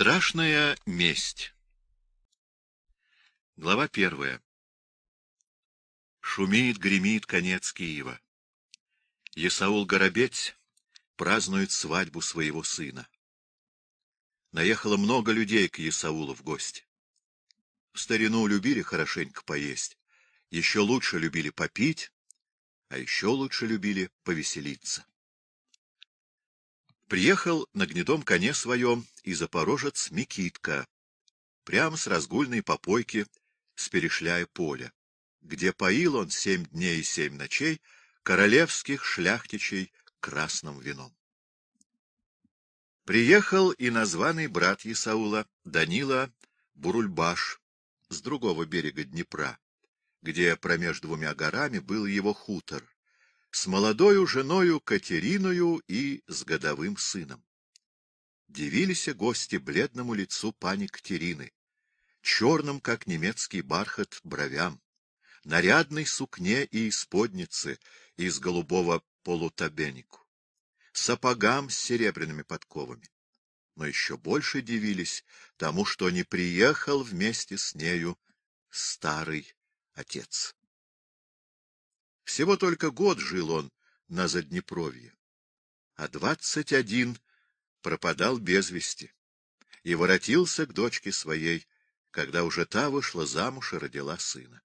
Страшная месть. Глава первая. Шумит, гремит конец Киева. Исаул Горобец празднует свадьбу своего сына. Наехало много людей к Исаулу в гости. В старину любили хорошенько поесть, еще лучше любили попить, а еще лучше любили повеселиться. Приехал на гнедом коне своем и запорожец Микитка, прямо с разгульной попойки, сперешляя перешляя поля, где поил он семь дней и семь ночей королевских шляхтичей красным вином. Приехал и названный брат Исаула Данила Бурульбаш с другого берега Днепра, где промеж двумя горами был его хутор, с молодою женою Катериною и с годовым сыном. Дивились гости бледному лицу пани Катерины, черным, как немецкий бархат, бровям, нарядной сукне и исподнице из голубого полутабенику, сапогам с серебряными подковами. Но еще больше дивились тому, что не приехал вместе с нею старый отец. Всего только год жил он на Заднепровье, а двадцать один пропадал без вести и воротился к дочке своей, когда уже та вышла замуж и родила сына.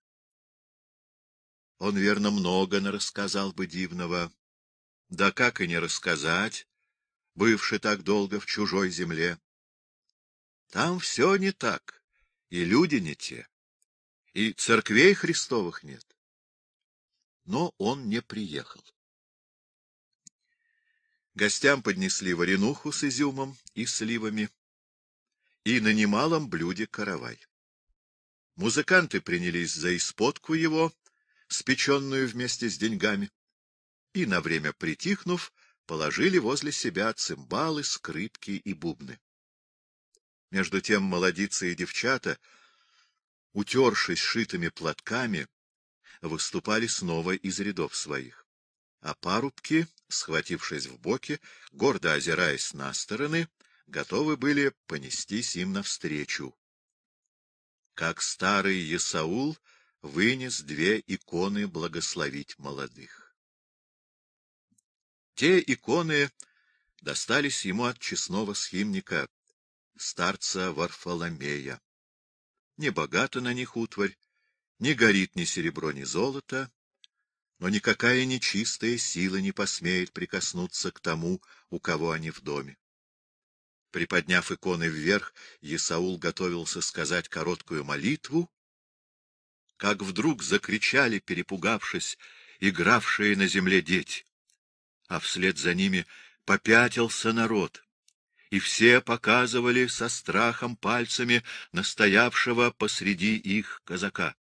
Он, верно, много рассказал бы дивного. Да как и не рассказать, бывший так долго в чужой земле. Там все не так, и люди не те, и церквей Христовых нет но он не приехал. Гостям поднесли варенуху с изюмом и сливами и на немалом блюде каравай. Музыканты принялись за исподку его, спеченную вместе с деньгами, и, на время притихнув, положили возле себя цимбалы, скрипки и бубны. Между тем молодицы и девчата, утершись шитыми платками, выступали снова из рядов своих. А парубки, схватившись в боки, гордо озираясь на стороны, готовы были понестись им навстречу. Как старый Исаул вынес две иконы благословить молодых. Те иконы достались ему от честного схимника, старца Варфоломея. Небогата на них утварь, не горит ни серебро, ни золото, но никакая нечистая сила не посмеет прикоснуться к тому, у кого они в доме. Приподняв иконы вверх, Исаул готовился сказать короткую молитву, как вдруг закричали, перепугавшись, игравшие на земле дети. А вслед за ними попятился народ, и все показывали со страхом пальцами настоявшего посреди их казака.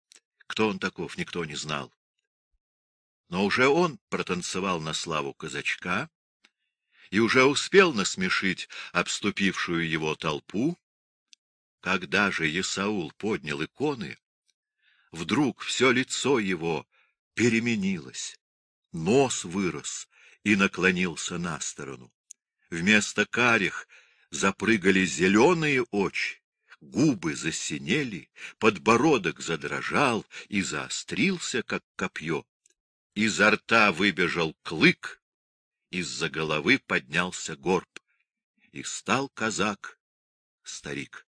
Кто он таков, никто не знал. Но уже он протанцевал на славу казачка и уже успел насмешить обступившую его толпу. Когда же Есаул поднял иконы, вдруг все лицо его переменилось, нос вырос и наклонился на сторону. Вместо карих запрыгали зеленые очи, губы засинели, подбородок задрожал и заострился, как копье. Изо рта выбежал клык, из-за головы поднялся горб, и стал казак старик.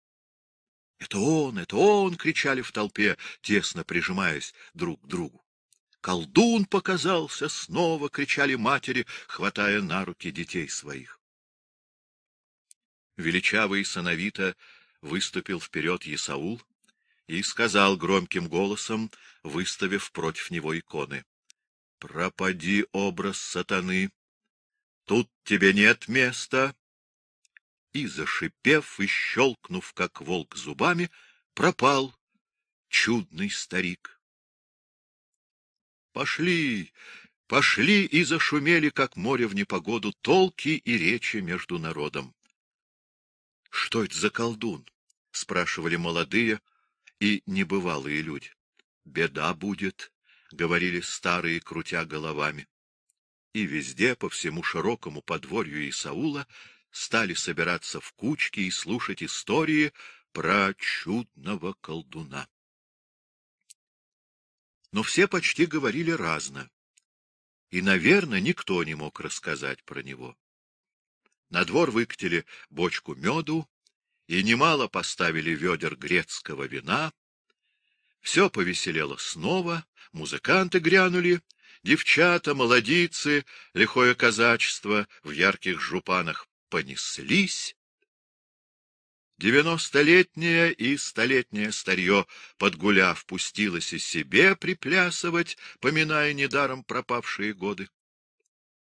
— Это он, это он! — кричали в толпе, тесно прижимаясь друг к другу. Колдун показался снова, — кричали матери, хватая на руки детей своих. Величавый, и сановито выступил вперед Исаул и сказал громким голосом, выставив против него иконы. — Пропади, образ сатаны! Тут тебе нет места! И, зашипев и щелкнув, как волк зубами, пропал чудный старик. Пошли, пошли и зашумели, как море в непогоду, толки и речи между народом. — Что это за колдун? — спрашивали молодые и небывалые люди. — Беда будет, — говорили старые, крутя головами. И везде, по всему широкому подворью Исаула, стали собираться в кучки и слушать истории про чудного колдуна. Но все почти говорили разно, и, наверное, никто не мог рассказать про него. На двор выкатили бочку меду и немало поставили ведер грецкого вина. Все повеселело снова, музыканты грянули, девчата, молодицы, лихое казачество в ярких жупанах понеслись. Девяностолетнее и столетнее старье, подгуляв, пустилось и себе приплясывать, поминая недаром пропавшие годы.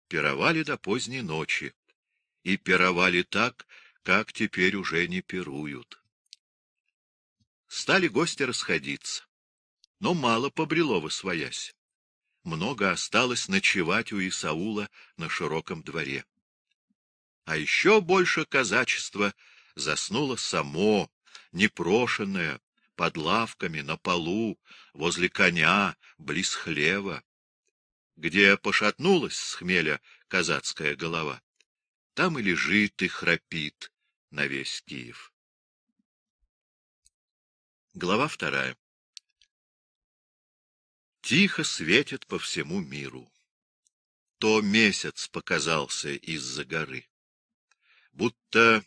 Пировали до поздней ночи и пировали так, как теперь уже не пируют. Стали гости расходиться, но мало побрело восвоясь. Много осталось ночевать у Исаула на широком дворе. А еще больше казачества заснуло само, непрошенное, под лавками, на полу, возле коня, близ хлева, где пошатнулась с хмеля казацкая голова там и лежит и храпит на весь Киев. Глава вторая. Тихо светит по всему миру. То месяц показался из-за горы. Будто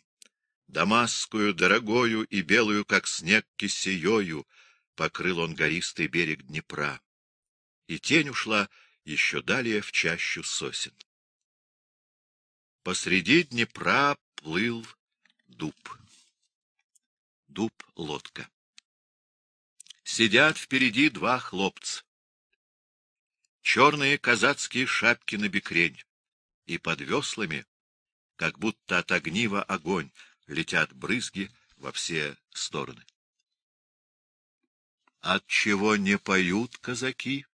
дамасскую, дорогою и белую, как снег, кисеёю покрыл он гористый берег Днепра. И тень ушла еще далее в чащу сосен. Посреди Днепра плыл дуб. Дуб-лодка. Сидят впереди два хлопца. Черные казацкие шапки на бекрень, и под веслами, как будто от огнива огонь, летят брызги во все стороны. От чего не поют казаки?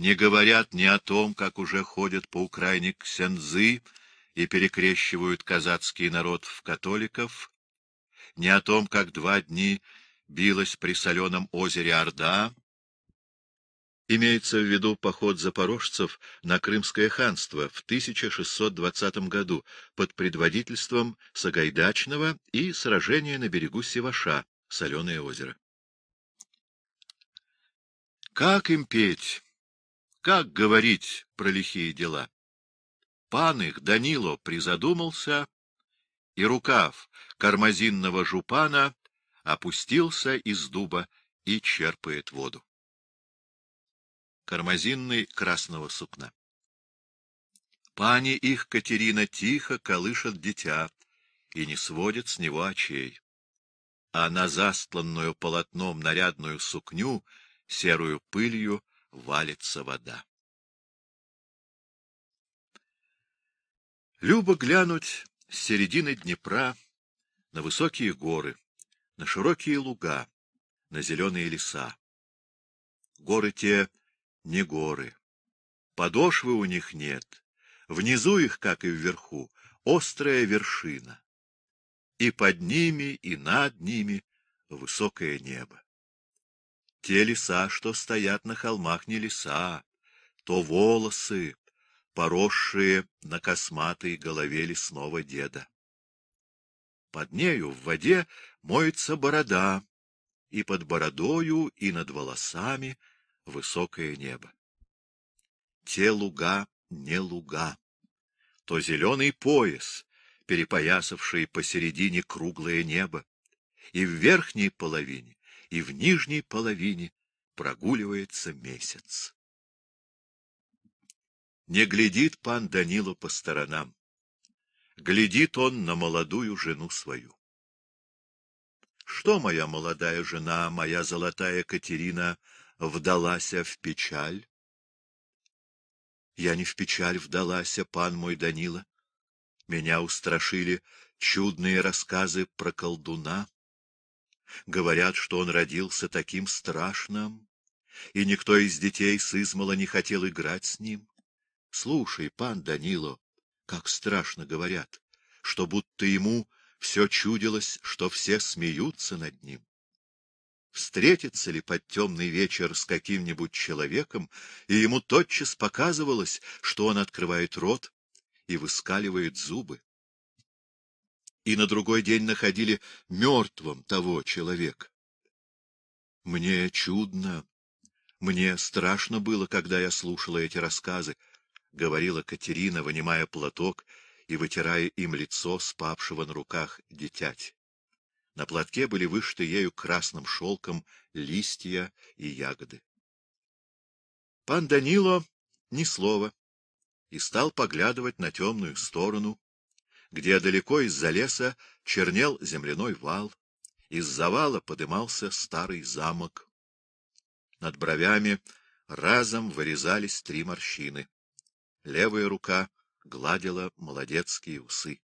не говорят ни о том, как уже ходят по Украине ксензы и перекрещивают казацкий народ в католиков, ни о том, как два дни билась при соленом озере Орда. Имеется в виду поход запорожцев на Крымское ханство в 1620 году под предводительством Сагайдачного и сражение на берегу Севаша, Соленое озеро. Как им петь? Как говорить про лихие дела? Пан их Данило призадумался, и рукав кармазинного жупана опустился из дуба и черпает воду. Кармазинный красного сукна. Пани их Катерина тихо колышет дитя и не сводит с него очей. А на застланную полотном нарядную сукню, серую пылью, валится вода. Любо глянуть с середины Днепра на высокие горы, на широкие луга, на зеленые леса. Горы те не горы. Подошвы у них нет. Внизу их, как и вверху, острая вершина. И под ними, и над ними высокое небо. Те леса, что стоят на холмах, не леса, то волосы, поросшие на косматой голове лесного деда. Под нею в воде моется борода, и под бородою, и над волосами высокое небо. Те луга не луга, то зеленый пояс, перепоясавший посередине круглое небо, и в верхней половине и в нижней половине прогуливается месяц. Не глядит пан Данила по сторонам. Глядит он на молодую жену свою. Что моя молодая жена, моя золотая Катерина, вдалася в печаль? Я не в печаль вдалася, пан мой Данила. Меня устрашили чудные рассказы про колдуна, Говорят, что он родился таким страшным, и никто из детей с измала не хотел играть с ним. Слушай, пан Данило, как страшно говорят, что будто ему все чудилось, что все смеются над ним. Встретится ли под темный вечер с каким-нибудь человеком, и ему тотчас показывалось, что он открывает рот и выскаливает зубы? и на другой день находили мертвым того человека. Мне чудно, мне страшно было, когда я слушала эти рассказы, — говорила Катерина, вынимая платок и вытирая им лицо спавшего на руках дитяти. На платке были вышиты ею красным шелком листья и ягоды. Пан Данило ни слова и стал поглядывать на темную сторону, где далеко из-за леса чернел земляной вал, из завала подымался старый замок. Над бровями разом вырезались три морщины. Левая рука гладила молодецкие усы.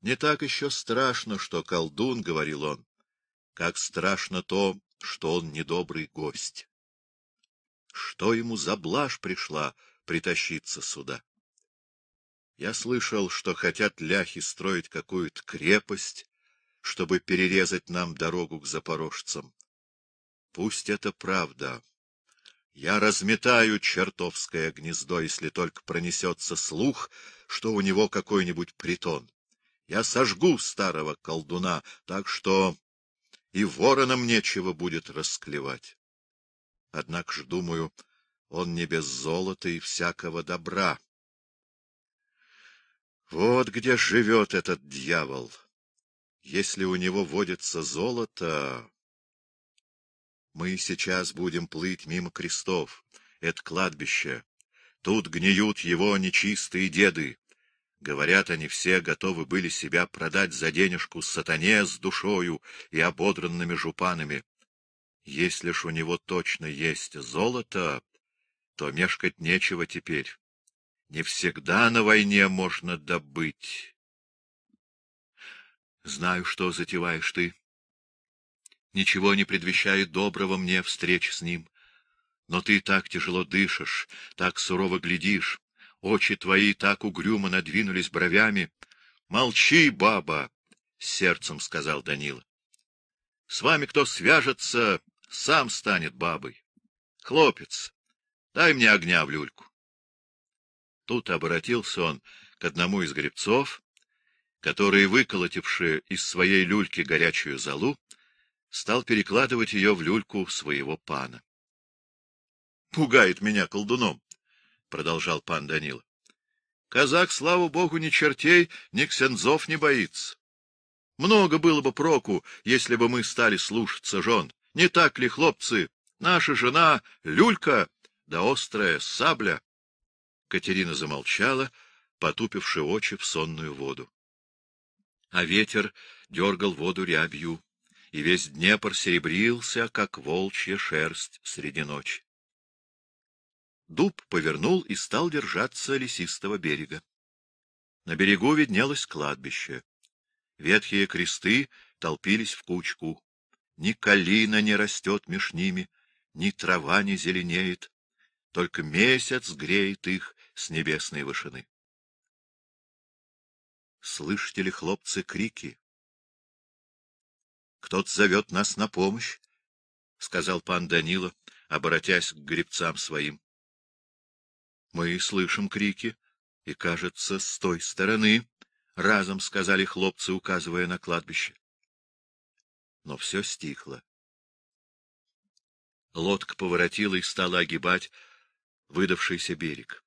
Не так еще страшно, что колдун, — говорил он, — как страшно то, что он недобрый гость. Что ему за блажь пришла притащиться сюда? Я слышал, что хотят ляхи строить какую-то крепость, чтобы перерезать нам дорогу к запорожцам. Пусть это правда. Я разметаю чертовское гнездо, если только пронесется слух, что у него какой-нибудь притон. Я сожгу старого колдуна, так что и воронам нечего будет расклевать. Однако ж, думаю, он не без золота и всякого добра. Вот где живет этот дьявол. Если у него водится золото... Мы сейчас будем плыть мимо крестов. Это кладбище. Тут гниют его нечистые деды. Говорят, они все готовы были себя продать за денежку сатане с душою и ободранными жупанами. Если ж у него точно есть золото, то мешкать нечего теперь. Не всегда на войне можно добыть. Знаю, что затеваешь ты. Ничего не предвещает доброго мне встреч с ним. Но ты так тяжело дышишь, так сурово глядишь, очи твои так угрюмо надвинулись бровями. — Молчи, баба! — сердцем сказал Данила. — С вами кто свяжется, сам станет бабой. Хлопец, дай мне огня в люльку. Тут обратился он к одному из гребцов, который, выколотивши из своей люльки горячую золу, стал перекладывать ее в люльку своего пана. — Пугает меня колдуном, — продолжал пан Данила. — Казак, слава богу, ни чертей, ни ксензов не боится. Много было бы проку, если бы мы стали слушаться жен. Не так ли, хлопцы? Наша жена — люлька, да острая сабля. Катерина замолчала, потупивши очи в сонную воду. А ветер дергал воду рябью, и весь Днепр серебрился, как волчья шерсть среди ночи. Дуб повернул и стал держаться лесистого берега. На берегу виднелось кладбище. Ветхие кресты толпились в кучку. Ни калина не растет меж ними, ни трава не зеленеет. Только месяц греет их, с небесной вышины. Слышите ли, хлопцы, крики? Кто-то зовет нас на помощь, — сказал пан Данила, обратясь к гребцам своим. — Мы слышим крики, и, кажется, с той стороны, — разом сказали хлопцы, указывая на кладбище. Но все стихло. Лодка поворотила и стала огибать выдавшийся берег.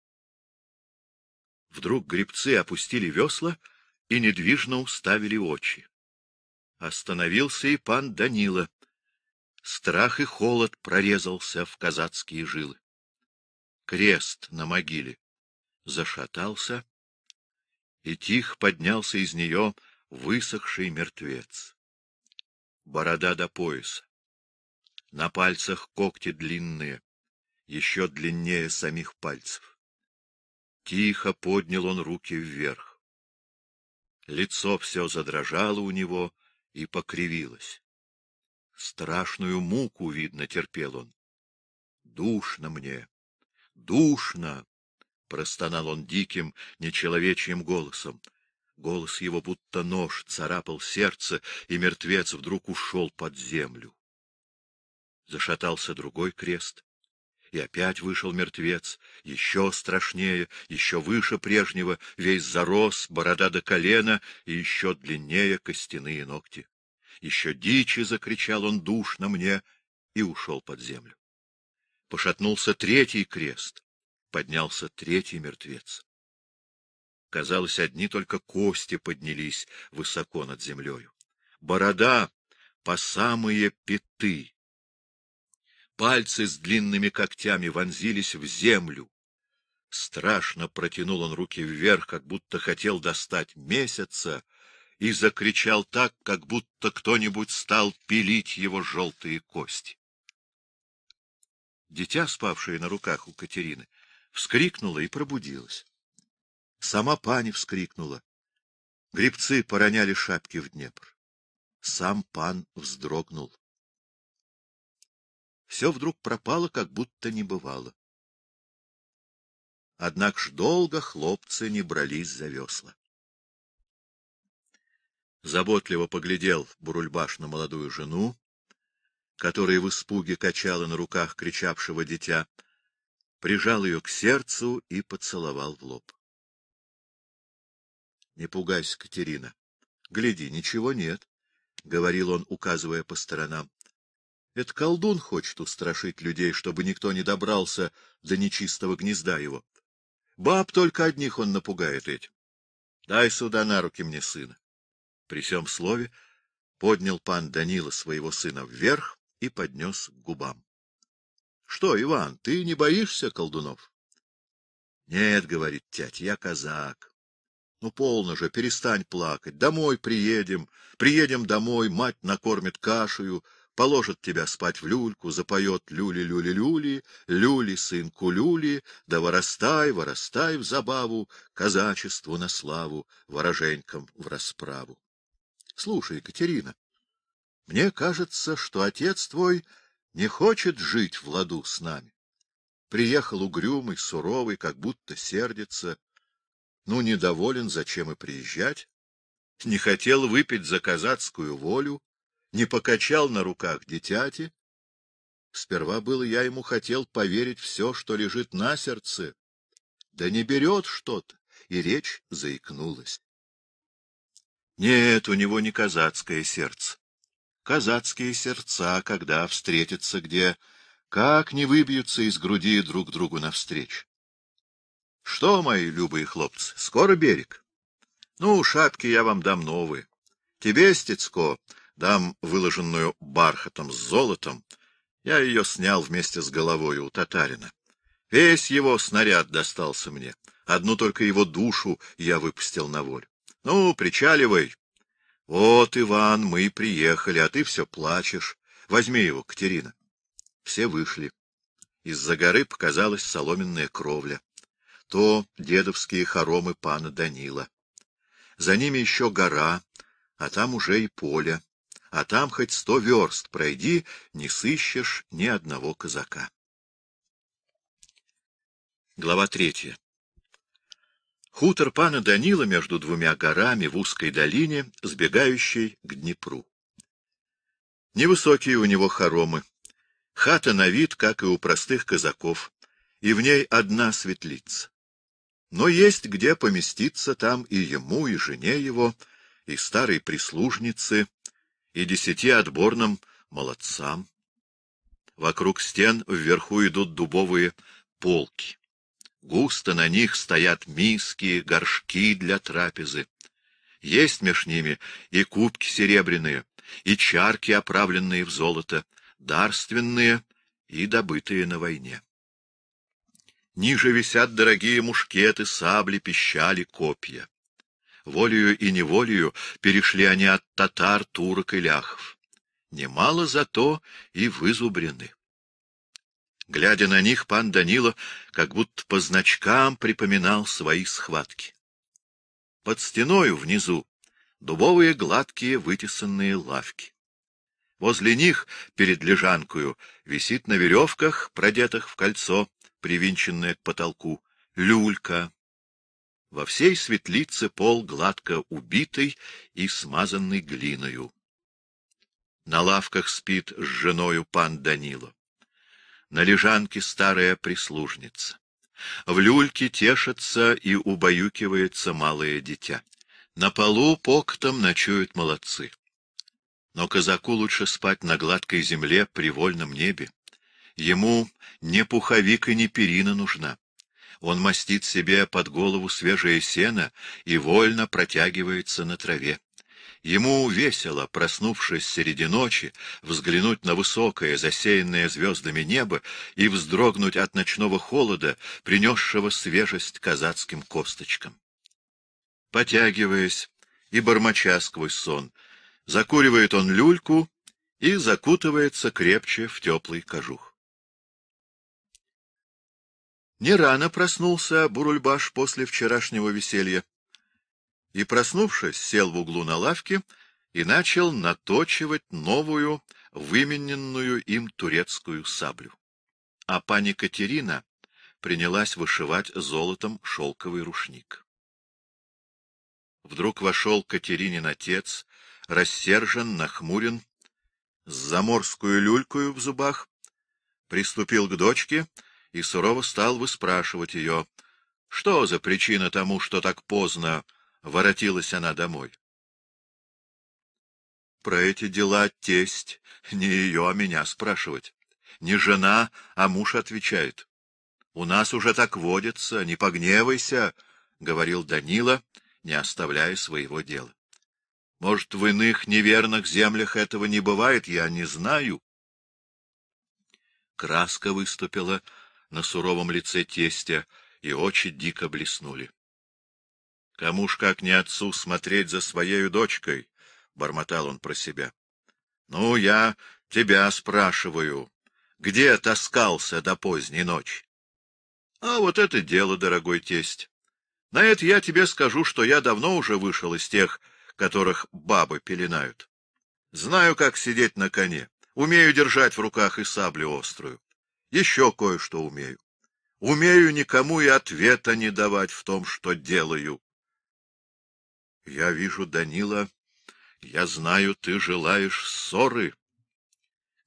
Вдруг гребцы опустили весла и недвижно уставили очи. Остановился и пан Данила. Страх и холод прорезался в казацкие жилы. Крест на могиле зашатался, и тих поднялся из нее высохший мертвец. Борода до пояса. На пальцах когти длинные, еще длиннее самих пальцев. Тихо поднял он руки вверх. Лицо все задрожало у него и покривилось. Страшную муку, видно, терпел он. «Душно мне! Душно!» — простонал он диким, нечеловечьим голосом. Голос его будто нож царапал сердце, и мертвец вдруг ушел под землю. Зашатался другой крест и опять вышел мертвец, еще страшнее, еще выше прежнего, весь зарос, борода до колена и еще длиннее костяные ногти. Еще дичи закричал он душно мне и ушел под землю. Пошатнулся третий крест, поднялся третий мертвец. Казалось, одни только кости поднялись высоко над землею. Борода по самые пяты Пальцы с длинными когтями вонзились в землю. Страшно протянул он руки вверх, как будто хотел достать месяца, и закричал так, как будто кто-нибудь стал пилить его желтые кости. Дитя, спавшее на руках у Катерины, вскрикнуло и пробудилась. Сама пани вскрикнула. Грибцы пороняли шапки в Днепр. Сам пан вздрогнул все вдруг пропало, как будто не бывало. Однако ж долго хлопцы не брались за весла. Заботливо поглядел Бурульбаш на молодую жену, которая в испуге качала на руках кричавшего дитя, прижал ее к сердцу и поцеловал в лоб. — Не пугайся, Катерина. Гляди, ничего нет, — говорил он, указывая по сторонам. Это колдун хочет устрашить людей, чтобы никто не добрался до нечистого гнезда его. Баб только одних он напугает этим. Дай сюда на руки мне сына. При всем слове поднял пан Данила своего сына вверх и поднес к губам. — Что, Иван, ты не боишься колдунов? — Нет, — говорит тять, — я казак. — Ну, полно же, перестань плакать. Домой приедем, приедем домой, мать накормит кашею положит тебя спать в люльку, запоет люли-люли-люли, люли, сынку люли, да вырастай, вырастай в забаву, казачеству на славу, вороженькам в расправу. Слушай, Екатерина, мне кажется, что отец твой не хочет жить в ладу с нами. Приехал угрюмый, суровый, как будто сердится. Ну, недоволен, зачем и приезжать? Не хотел выпить за казацкую волю, не покачал на руках дитяти. Сперва было я ему хотел поверить все, что лежит на сердце. Да не берет что-то, и речь заикнулась. Нет, у него не казацкое сердце. Казацкие сердца, когда встретятся где, как не выбьются из груди друг другу навстречу. Что, мои любые хлопцы, скоро берег? Ну, шапки я вам дам новые. Тебе, Стецко, Дам выложенную бархатом с золотом, я ее снял вместе с головой у татарина. Весь его снаряд достался мне. Одну только его душу я выпустил на волю. Ну, причаливай. Вот, Иван, мы приехали, а ты все плачешь. Возьми его, Катерина. Все вышли. Из-за горы показалась соломенная кровля. То дедовские хоромы пана Данила. За ними еще гора, а там уже и поле а там хоть сто верст пройди, не сыщешь ни одного казака. Глава третья. Хутор пана Данила между двумя горами в узкой долине, сбегающей к Днепру. Невысокие у него хоромы. Хата на вид, как и у простых казаков, и в ней одна светлица. Но есть где поместиться там и ему, и жене его, и старой прислужнице, и десяти отборным молодцам. Вокруг стен вверху идут дубовые полки. Густо на них стоят миски, горшки для трапезы. Есть меж ними и кубки серебряные, и чарки, оправленные в золото, дарственные и добытые на войне. Ниже висят дорогие мушкеты, сабли, пищали, копья волею и неволею перешли они от татар, турок и ляхов. Немало зато и вызубрены. Глядя на них, пан Данила как будто по значкам припоминал свои схватки. Под стеною внизу дубовые гладкие вытесанные лавки. Возле них, перед лежанкою, висит на веревках, продетых в кольцо, привинченная к потолку, люлька, во всей светлице пол гладко убитый и смазанный глиною. На лавках спит с женою пан Данило. На лежанке старая прислужница. В люльке тешится и убаюкивается малое дитя. На полу покотом ночуют молодцы. Но казаку лучше спать на гладкой земле при вольном небе. Ему не пуховик и не перина нужна. Он мастит себе под голову свежее сено и вольно протягивается на траве. Ему весело, проснувшись среди ночи, взглянуть на высокое, засеянное звездами небо и вздрогнуть от ночного холода, принесшего свежесть казацким косточкам. Потягиваясь и бормоча сквозь сон, закуривает он люльку и закутывается крепче в теплый кожух. Не рано проснулся Бурульбаш после вчерашнего веселья. И, проснувшись, сел в углу на лавке и начал наточивать новую, вымененную им турецкую саблю. А пани Катерина принялась вышивать золотом шелковый рушник. Вдруг вошел Катеринин отец, рассержен, нахмурен, с заморскую люлькою в зубах, приступил к дочке — и сурово стал выспрашивать ее, что за причина тому, что так поздно воротилась она домой. Про эти дела тесть, не ее, а меня спрашивать. Не жена, а муж отвечает. У нас уже так водится, не погневайся, — говорил Данила, не оставляя своего дела. Может, в иных неверных землях этого не бывает, я не знаю. Краска выступила на суровом лице тестя, и очи дико блеснули. — Кому ж как не отцу смотреть за своей дочкой? — бормотал он про себя. — Ну, я тебя спрашиваю, где таскался до поздней ночи? — А вот это дело, дорогой тесть. На это я тебе скажу, что я давно уже вышел из тех, которых бабы пеленают. Знаю, как сидеть на коне, умею держать в руках и саблю острую еще кое-что умею. Умею никому и ответа не давать в том, что делаю. Я вижу, Данила, я знаю, ты желаешь ссоры.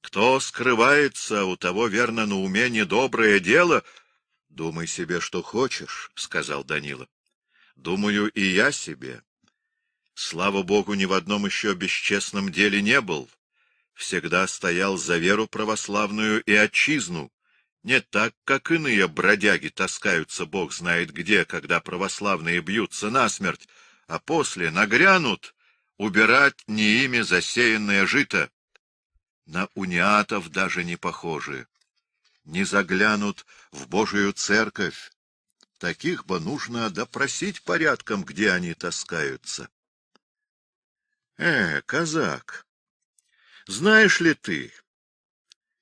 Кто скрывается, у того, верно, на уме недоброе дело. Думай себе, что хочешь, — сказал Данила. Думаю, и я себе. Слава богу, ни в одном еще бесчестном деле не был. Всегда стоял за веру православную и отчизну. Не так, как иные бродяги таскаются бог знает где, когда православные бьются насмерть, а после нагрянут убирать не ими засеянное жито. На униатов даже не похожи. Не заглянут в Божию церковь. Таких бы нужно допросить порядком, где они таскаются. Э, казак, знаешь ли ты,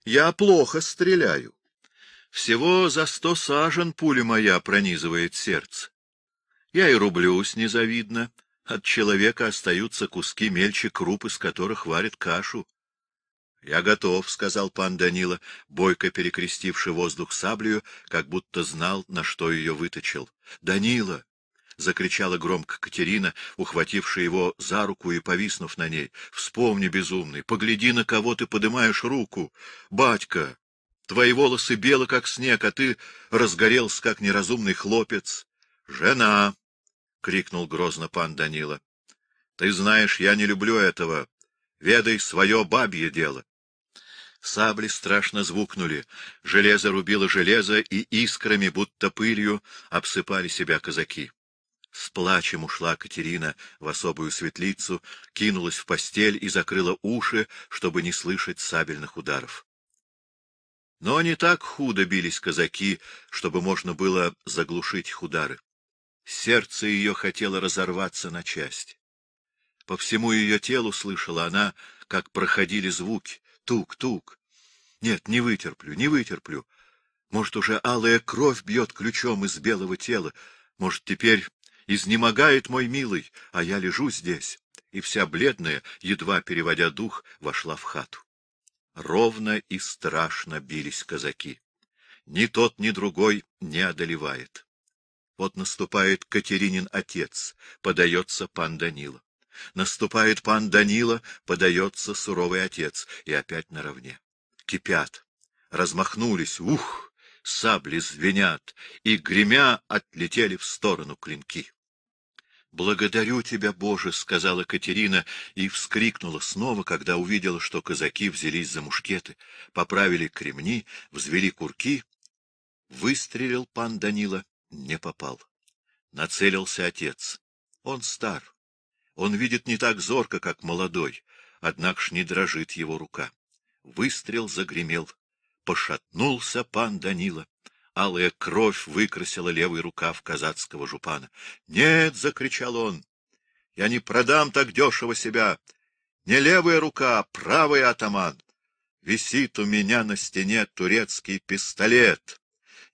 я плохо стреляю. Всего за сто сажен пуля моя пронизывает сердце. Я и рублюсь незавидно. От человека остаются куски мельче круп, из которых варят кашу. — Я готов, — сказал пан Данила, бойко перекрестивший воздух саблею, как будто знал, на что ее выточил. — Данила! — закричала громко Катерина, ухватившая его за руку и повиснув на ней. — Вспомни, безумный, погляди, на кого ты поднимаешь руку. Батька, Твои волосы белы, как снег, а ты разгорелся, как неразумный хлопец. — Жена! — крикнул грозно пан Данила. — Ты знаешь, я не люблю этого. Ведай свое бабье дело. Сабли страшно звукнули, железо рубило железо, и искрами, будто пылью, обсыпали себя казаки. С плачем ушла Катерина в особую светлицу, кинулась в постель и закрыла уши, чтобы не слышать сабельных ударов. Но не так худо бились казаки, чтобы можно было заглушить худары. Сердце ее хотело разорваться на части. По всему ее телу слышала она, как проходили звуки. Тук-тук. Нет, не вытерплю, не вытерплю. Может, уже алая кровь бьет ключом из белого тела. Может, теперь изнемогает мой милый, а я лежу здесь. И вся бледная, едва переводя дух, вошла в хату ровно и страшно бились казаки. Ни тот, ни другой не одолевает. Вот наступает Катеринин отец, подается пан Данила. Наступает пан Данила, подается суровый отец, и опять наравне. Кипят, размахнулись, ух, сабли звенят, и гремя отлетели в сторону клинки. «Благодарю тебя, Боже!» — сказала Катерина и вскрикнула снова, когда увидела, что казаки взялись за мушкеты, поправили кремни, взвели курки. Выстрелил пан Данила, не попал. Нацелился отец. Он стар. Он видит не так зорко, как молодой, однако ж не дрожит его рука. Выстрел загремел. Пошатнулся пан Данила. Алая кровь выкрасила левый рукав казацкого жупана. — Нет! — закричал он. — Я не продам так дешево себя. Не левая рука, а правый атаман. Висит у меня на стене турецкий пистолет.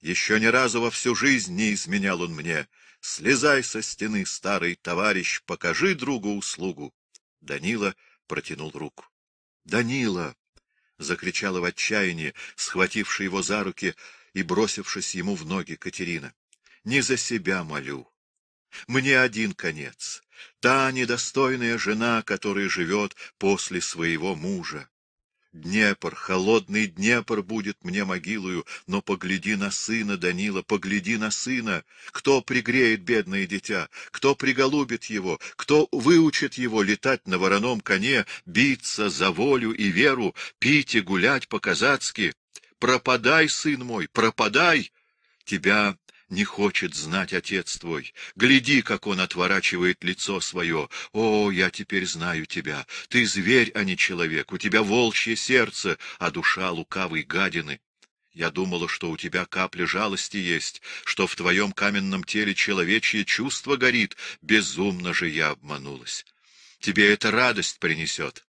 Еще ни разу во всю жизнь не изменял он мне. Слезай со стены, старый товарищ, покажи другу услугу. Данила протянул руку. — Данила! —— закричала в отчаянии, схвативши его за руки и бросившись ему в ноги Катерина. — Не за себя молю. Мне один конец. Та недостойная жена, которая живет после своего мужа. Днепр, холодный Днепр будет мне могилою, но погляди на сына, Данила, погляди на сына. Кто пригреет бедное дитя, кто приголубит его, кто выучит его летать на вороном коне, биться за волю и веру, пить и гулять по-казацки? пропадай, сын мой, пропадай! Тебя не хочет знать отец твой. Гляди, как он отворачивает лицо свое. О, я теперь знаю тебя. Ты зверь, а не человек. У тебя волчье сердце, а душа лукавой гадины. Я думала, что у тебя капли жалости есть, что в твоем каменном теле человечье чувство горит. Безумно же я обманулась. Тебе это радость принесет.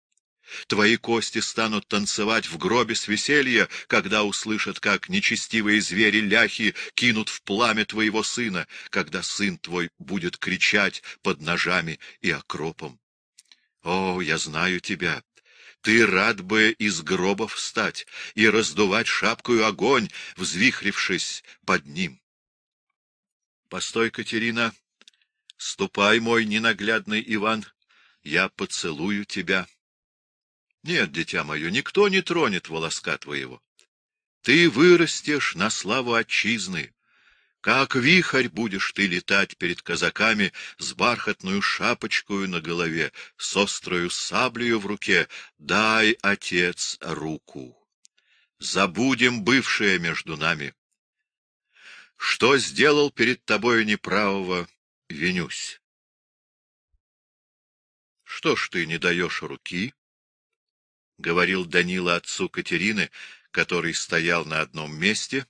Твои кости станут танцевать в гробе с веселья, когда услышат, как нечестивые звери-ляхи кинут в пламя твоего сына, когда сын твой будет кричать под ножами и окропом. О, я знаю тебя! Ты рад бы из гроба встать и раздувать шапкою огонь, взвихрившись под ним. Постой, Катерина, ступай, мой ненаглядный Иван, я поцелую тебя. Нет, дитя мое, никто не тронет волоска твоего. Ты вырастешь на славу отчизны. Как вихрь будешь ты летать перед казаками с бархатную шапочкою на голове, с острою саблею в руке. Дай, отец, руку. Забудем бывшее между нами. Что сделал перед тобою неправого, винюсь. Что ж ты не даешь руки? говорил Данила отцу Катерины, который стоял на одном месте,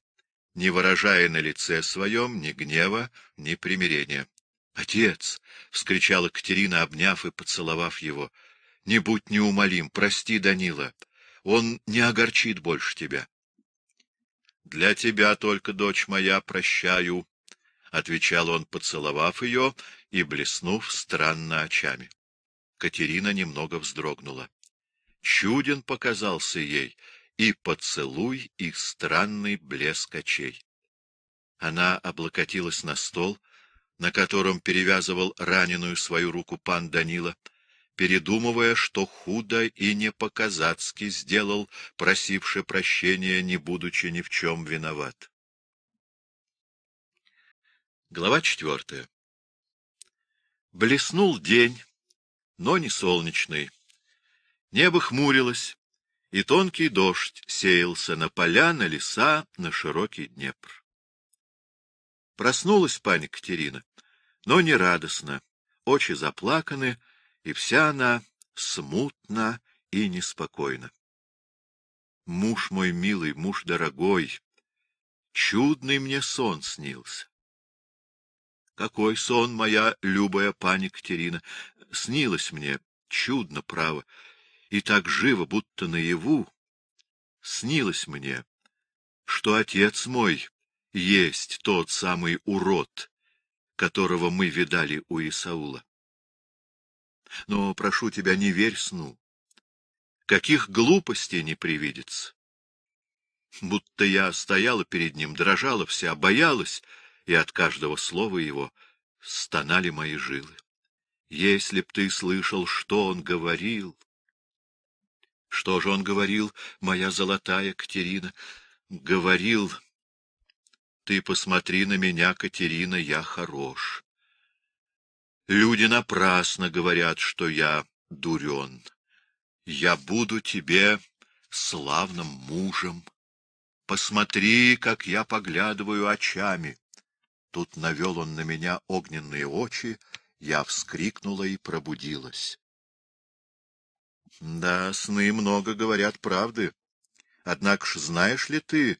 не выражая на лице своем ни гнева, ни примирения. — Отец! — вскричала Катерина, обняв и поцеловав его. — Не будь неумолим, прости Данила. Он не огорчит больше тебя. — Для тебя только, дочь моя, прощаю, — отвечал он, поцеловав ее и блеснув странно очами. Катерина немного вздрогнула чуден показался ей и поцелуй их странный блеск очей. Она облокотилась на стол, на котором перевязывал раненую свою руку пан Данила, передумывая, что худо и не по-казацки сделал, просивши прощения, не будучи ни в чем виноват. Глава четвертая. Блеснул день, но не солнечный. Небо хмурилось, и тонкий дождь сеялся на поля, на леса, на широкий Днепр. Проснулась пани Катерина, но не радостно, очи заплаканы, и вся она смутна и неспокойна. Муж мой милый, муж дорогой, чудный мне сон снился. Какой сон, моя любая пани Катерина! Снилось мне, чудно, право, — и так живо, будто наяву, снилось мне, что отец мой есть тот самый урод, которого мы видали у Исаула. Но, прошу тебя, не верь сну. Каких глупостей не привидится. Будто я стояла перед ним, дрожала вся, боялась, и от каждого слова его стонали мои жилы. Если б ты слышал, что он говорил... Что же он говорил, моя золотая Катерина? Говорил, ты посмотри на меня, Катерина, я хорош. Люди напрасно говорят, что я дурен. Я буду тебе славным мужем. Посмотри, как я поглядываю очами. Тут навел он на меня огненные очи, я вскрикнула и пробудилась. Да, сны много говорят правды. Однако ж знаешь ли ты,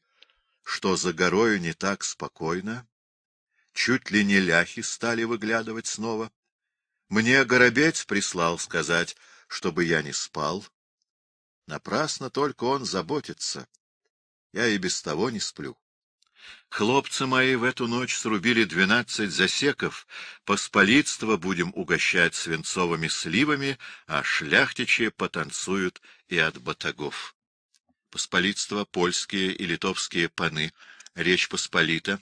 что за горою не так спокойно? Чуть ли не ляхи стали выглядывать снова. Мне горобец прислал сказать, чтобы я не спал. Напрасно только он заботится. Я и без того не сплю. Хлопцы мои в эту ночь срубили двенадцать засеков, посполитство будем угощать свинцовыми сливами, а шляхтичи потанцуют и от батагов. Посполитство польские и литовские паны, Речь Посполита,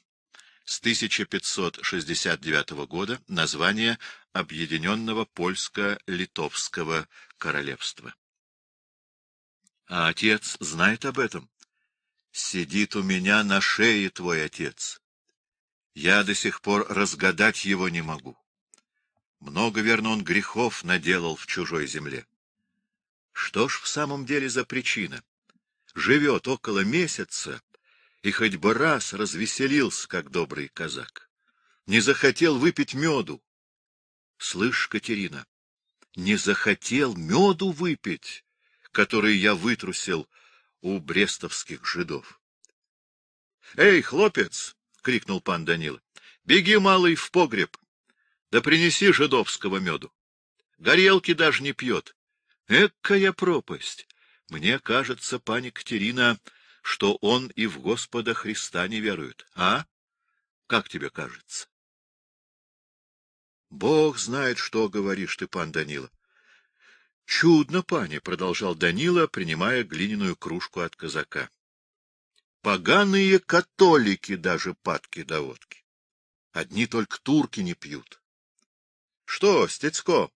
с 1569 года название Объединенного Польско-Литовского Королевства. А отец знает об этом? Сидит у меня на шее твой отец. Я до сих пор разгадать его не могу. Много, верно, он грехов наделал в чужой земле. Что ж в самом деле за причина? Живет около месяца и хоть бы раз развеселился, как добрый казак. Не захотел выпить меду. Слышь, Катерина, не захотел меду выпить, который я вытрусил у брестовских жидов. — Эй, хлопец! — крикнул пан Данила. — Беги, малый, в погреб! Да принеси жидовского меду! Горелки даже не пьет. Экая пропасть! Мне кажется, пани Катерина, что он и в Господа Христа не верует. А? Как тебе кажется? — Бог знает, что говоришь ты, пан Данила. — Чудно, пани, — продолжал Данила, принимая глиняную кружку от казака. — Поганые католики даже падки до водки. Одни только турки не пьют. — Что, Стецко,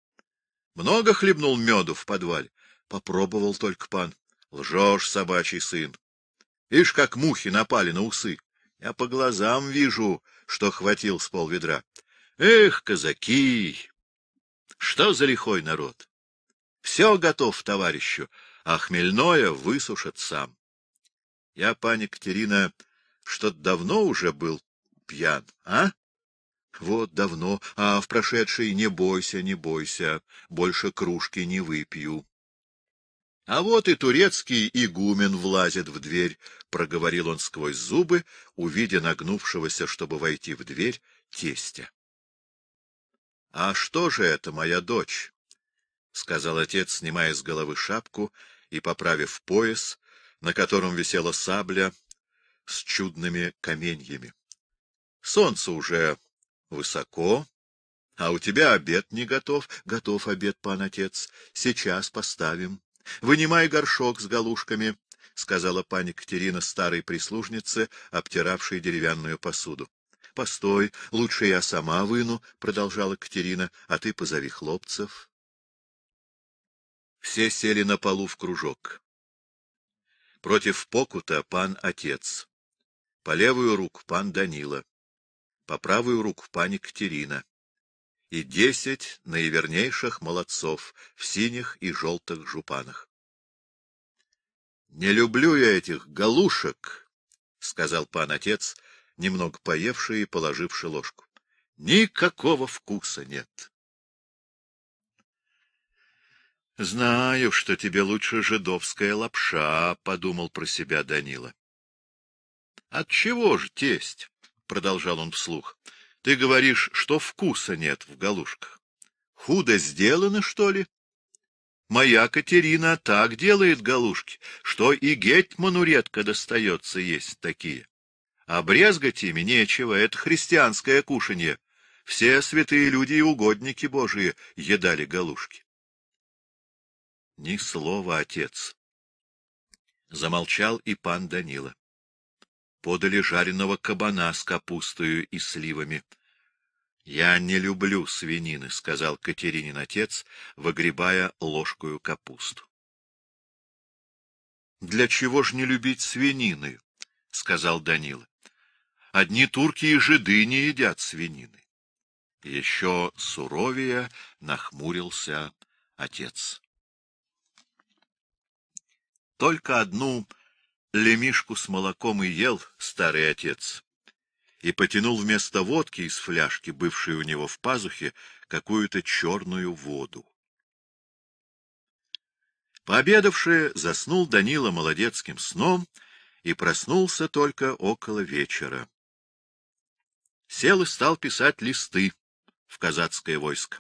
много хлебнул меду в подвале? — Попробовал только пан. — Лжешь, собачий сын. Ишь, как мухи напали на усы. Я по глазам вижу, что хватил с полведра. Эх, казаки! Что за лихой народ! Все готов товарищу, а хмельное высушит сам. Я, пани Катерина, что-то давно уже был пьян, а? Вот давно, а в прошедшей не бойся, не бойся, больше кружки не выпью. А вот и турецкий игумен влазит в дверь, — проговорил он сквозь зубы, увидя нагнувшегося, чтобы войти в дверь, тестя. — А что же это, моя дочь? — сказал отец, снимая с головы шапку и поправив пояс, на котором висела сабля с чудными каменьями. — Солнце уже высоко, а у тебя обед не готов. — Готов обед, пан отец. Сейчас поставим. — Вынимай горшок с галушками, — сказала пани Катерина старой прислужнице, обтиравшей деревянную посуду. — Постой, лучше я сама выну, — продолжала Катерина, — а ты позови хлопцев. Все сели на полу в кружок. Против покута пан отец. По левую руку пан Данила. По правую руку пан Екатерина, И десять наивернейших молодцов в синих и желтых жупанах. — Не люблю я этих галушек, — сказал пан отец, немного поевший и положивший ложку. — Никакого вкуса нет. — Знаю, что тебе лучше жидовская лапша, — подумал про себя Данила. — Отчего же, тесть? — продолжал он вслух. — Ты говоришь, что вкуса нет в галушках. Худо сделано, что ли? Моя Катерина так делает галушки, что и гетьману редко достается есть такие. Обрезгать ими нечего, это христианское кушанье. Все святые люди и угодники Божии едали галушки. Ни слова, отец. Замолчал и пан Данила. Подали жареного кабана с капустою и сливами. — Я не люблю свинины, — сказал Катеринин отец, выгребая ложкую капусту. — Для чего ж не любить свинины? — сказал Данила. — Одни турки и жиды не едят свинины. Еще суровее нахмурился отец. Только одну лемишку с молоком и ел старый отец. И потянул вместо водки из фляжки, бывшей у него в пазухе, какую-то черную воду. Пообедавши, заснул Данила молодецким сном и проснулся только около вечера. Сел и стал писать листы в казацкое войско.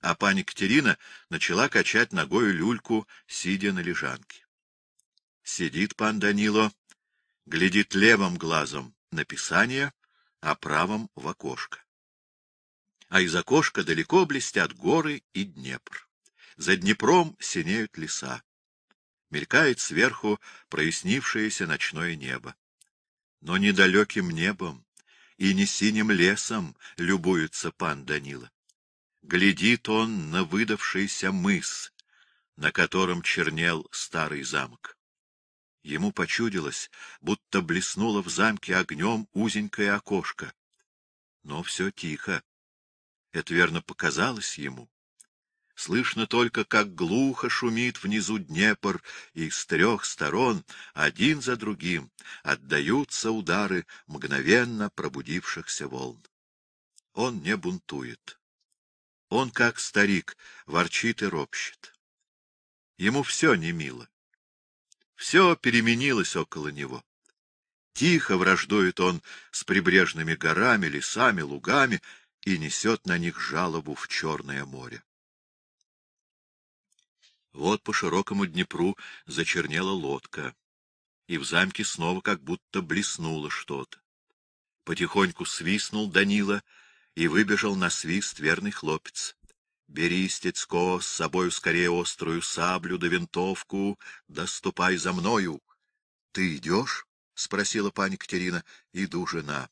А пани Катерина начала качать ногой люльку, сидя на лежанке. Сидит пан Данило, глядит левым глазом на писание, а правым в окошко. А из окошка далеко блестят горы и Днепр. За Днепром синеют леса. Мелькает сверху прояснившееся ночное небо. Но недалеким небом и не синим лесом любуется пан Данила. Глядит он на выдавшийся мыс, на котором чернел старый замок. Ему почудилось, будто блеснуло в замке огнем узенькое окошко. Но все тихо. Это верно показалось ему. Слышно только, как глухо шумит внизу Днепр, и с трех сторон, один за другим, отдаются удары мгновенно пробудившихся волн. Он не бунтует. Он, как старик, ворчит и ропщет. Ему все не мило. Все переменилось около него. Тихо враждует он с прибрежными горами, лесами, лугами и несет на них жалобу в Черное море. Вот по широкому Днепру зачернела лодка, и в замке снова как будто блеснуло что-то. Потихоньку свистнул Данила, и выбежал на свист верный хлопец. Бери, Стецко, с собою скорее острую саблю да винтовку, да ступай за мною. — Ты идешь? — спросила пань Катерина. — Иду, жена.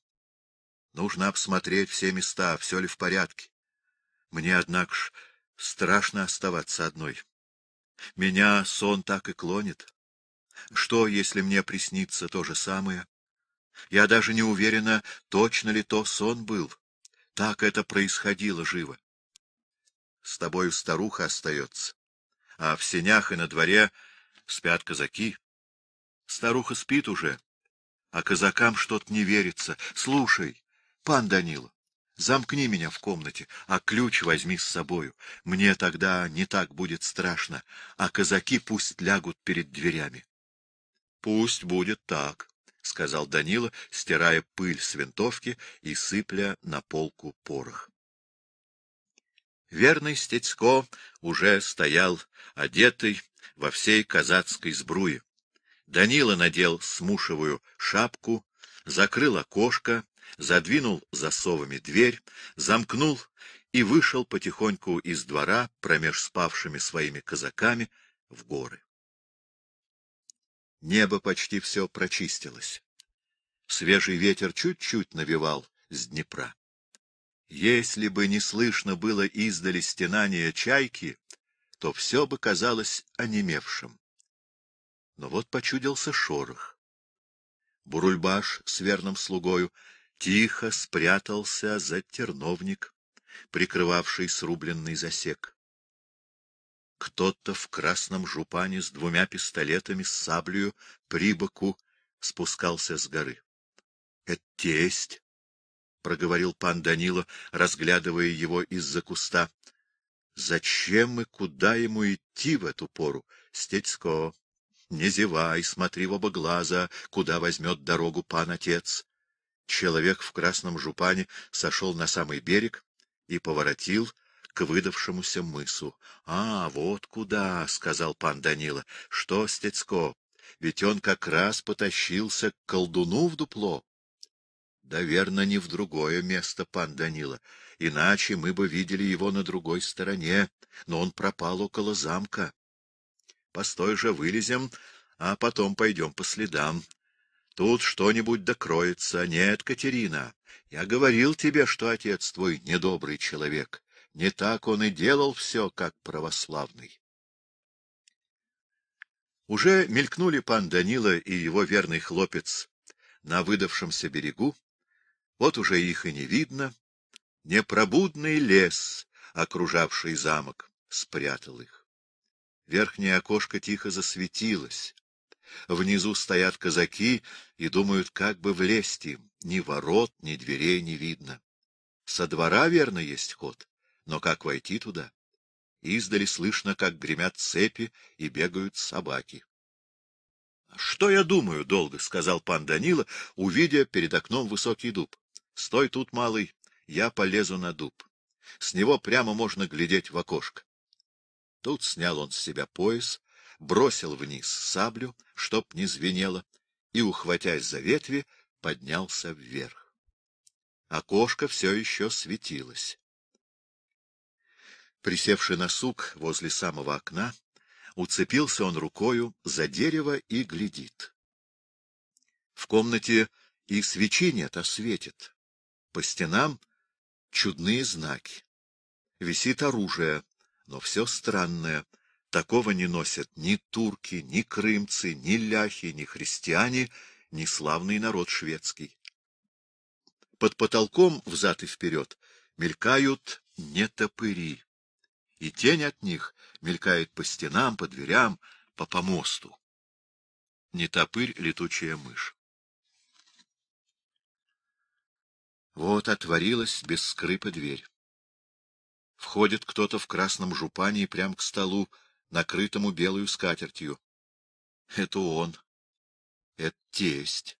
Нужно обсмотреть все места, все ли в порядке. Мне, однако ж, страшно оставаться одной. Меня сон так и клонит. Что, если мне приснится то же самое? Я даже не уверена, точно ли то сон был. Так это происходило живо. С тобою старуха остается. А в сенях и на дворе спят казаки. Старуха спит уже, а казакам что-то не верится. Слушай, пан Данила, замкни меня в комнате, а ключ возьми с собою. Мне тогда не так будет страшно, а казаки пусть лягут перед дверями. — Пусть будет так, — сказал Данила, стирая пыль с винтовки и сыпля на полку порох. Верный Стецко уже стоял, одетый во всей казацкой сбруе. Данила надел смушевую шапку, закрыл окошко, задвинул засовами дверь, замкнул и вышел потихоньку из двора промеж спавшими своими казаками в горы. Небо почти все прочистилось. Свежий ветер чуть-чуть навевал с Днепра. Если бы не слышно было издали стенания чайки, то все бы казалось онемевшим. Но вот почудился шорох. Бурульбаш с верным слугою тихо спрятался за терновник, прикрывавший срубленный засек. Кто-то в красном жупане с двумя пистолетами с саблею прибоку спускался с горы. — Это тесть! — проговорил пан Данила, разглядывая его из-за куста. — Зачем и куда ему идти в эту пору, Стецко? Не зевай, смотри в оба глаза, куда возьмет дорогу пан-отец. Человек в красном жупане сошел на самый берег и поворотил к выдавшемуся мысу. — А, вот куда, — сказал пан Данила. — Что, Стецко, ведь он как раз потащился к колдуну в дупло. Да верно, не в другое место, пан Данила. Иначе мы бы видели его на другой стороне, но он пропал около замка. Постой же, вылезем, а потом пойдем по следам. Тут что-нибудь докроется. Нет, Катерина, я говорил тебе, что отец твой недобрый человек. Не так он и делал все, как православный. Уже мелькнули пан Данила и его верный хлопец на выдавшемся берегу, вот уже их и не видно. Непробудный лес, окружавший замок, спрятал их. Верхнее окошко тихо засветилось. Внизу стоят казаки и думают, как бы влезть им. Ни ворот, ни дверей не видно. Со двора, верно, есть ход, но как войти туда? Издали слышно, как гремят цепи и бегают собаки. — а Что я думаю, — долго сказал пан Данила, увидя перед окном высокий дуб. Стой тут, малый, я полезу на дуб. С него прямо можно глядеть в окошко. Тут снял он с себя пояс, бросил вниз саблю, чтоб не звенело, и, ухватясь за ветви, поднялся вверх. Окошко все еще светилось. Присевший на сук возле самого окна, уцепился он рукою за дерево и глядит. В комнате и свечи нет, а светит. По стенам чудные знаки. Висит оружие, но все странное. Такого не носят ни турки, ни крымцы, ни ляхи, ни христиане, ни славный народ шведский. Под потолком взад и вперед мелькают нетопыри, и тень от них мелькает по стенам, по дверям, по помосту. Нетопырь — летучая мышь. Вот отворилась без скрипа дверь. Входит кто-то в красном жупане и прям к столу, накрытому белую скатертью. Это он. Это тесть.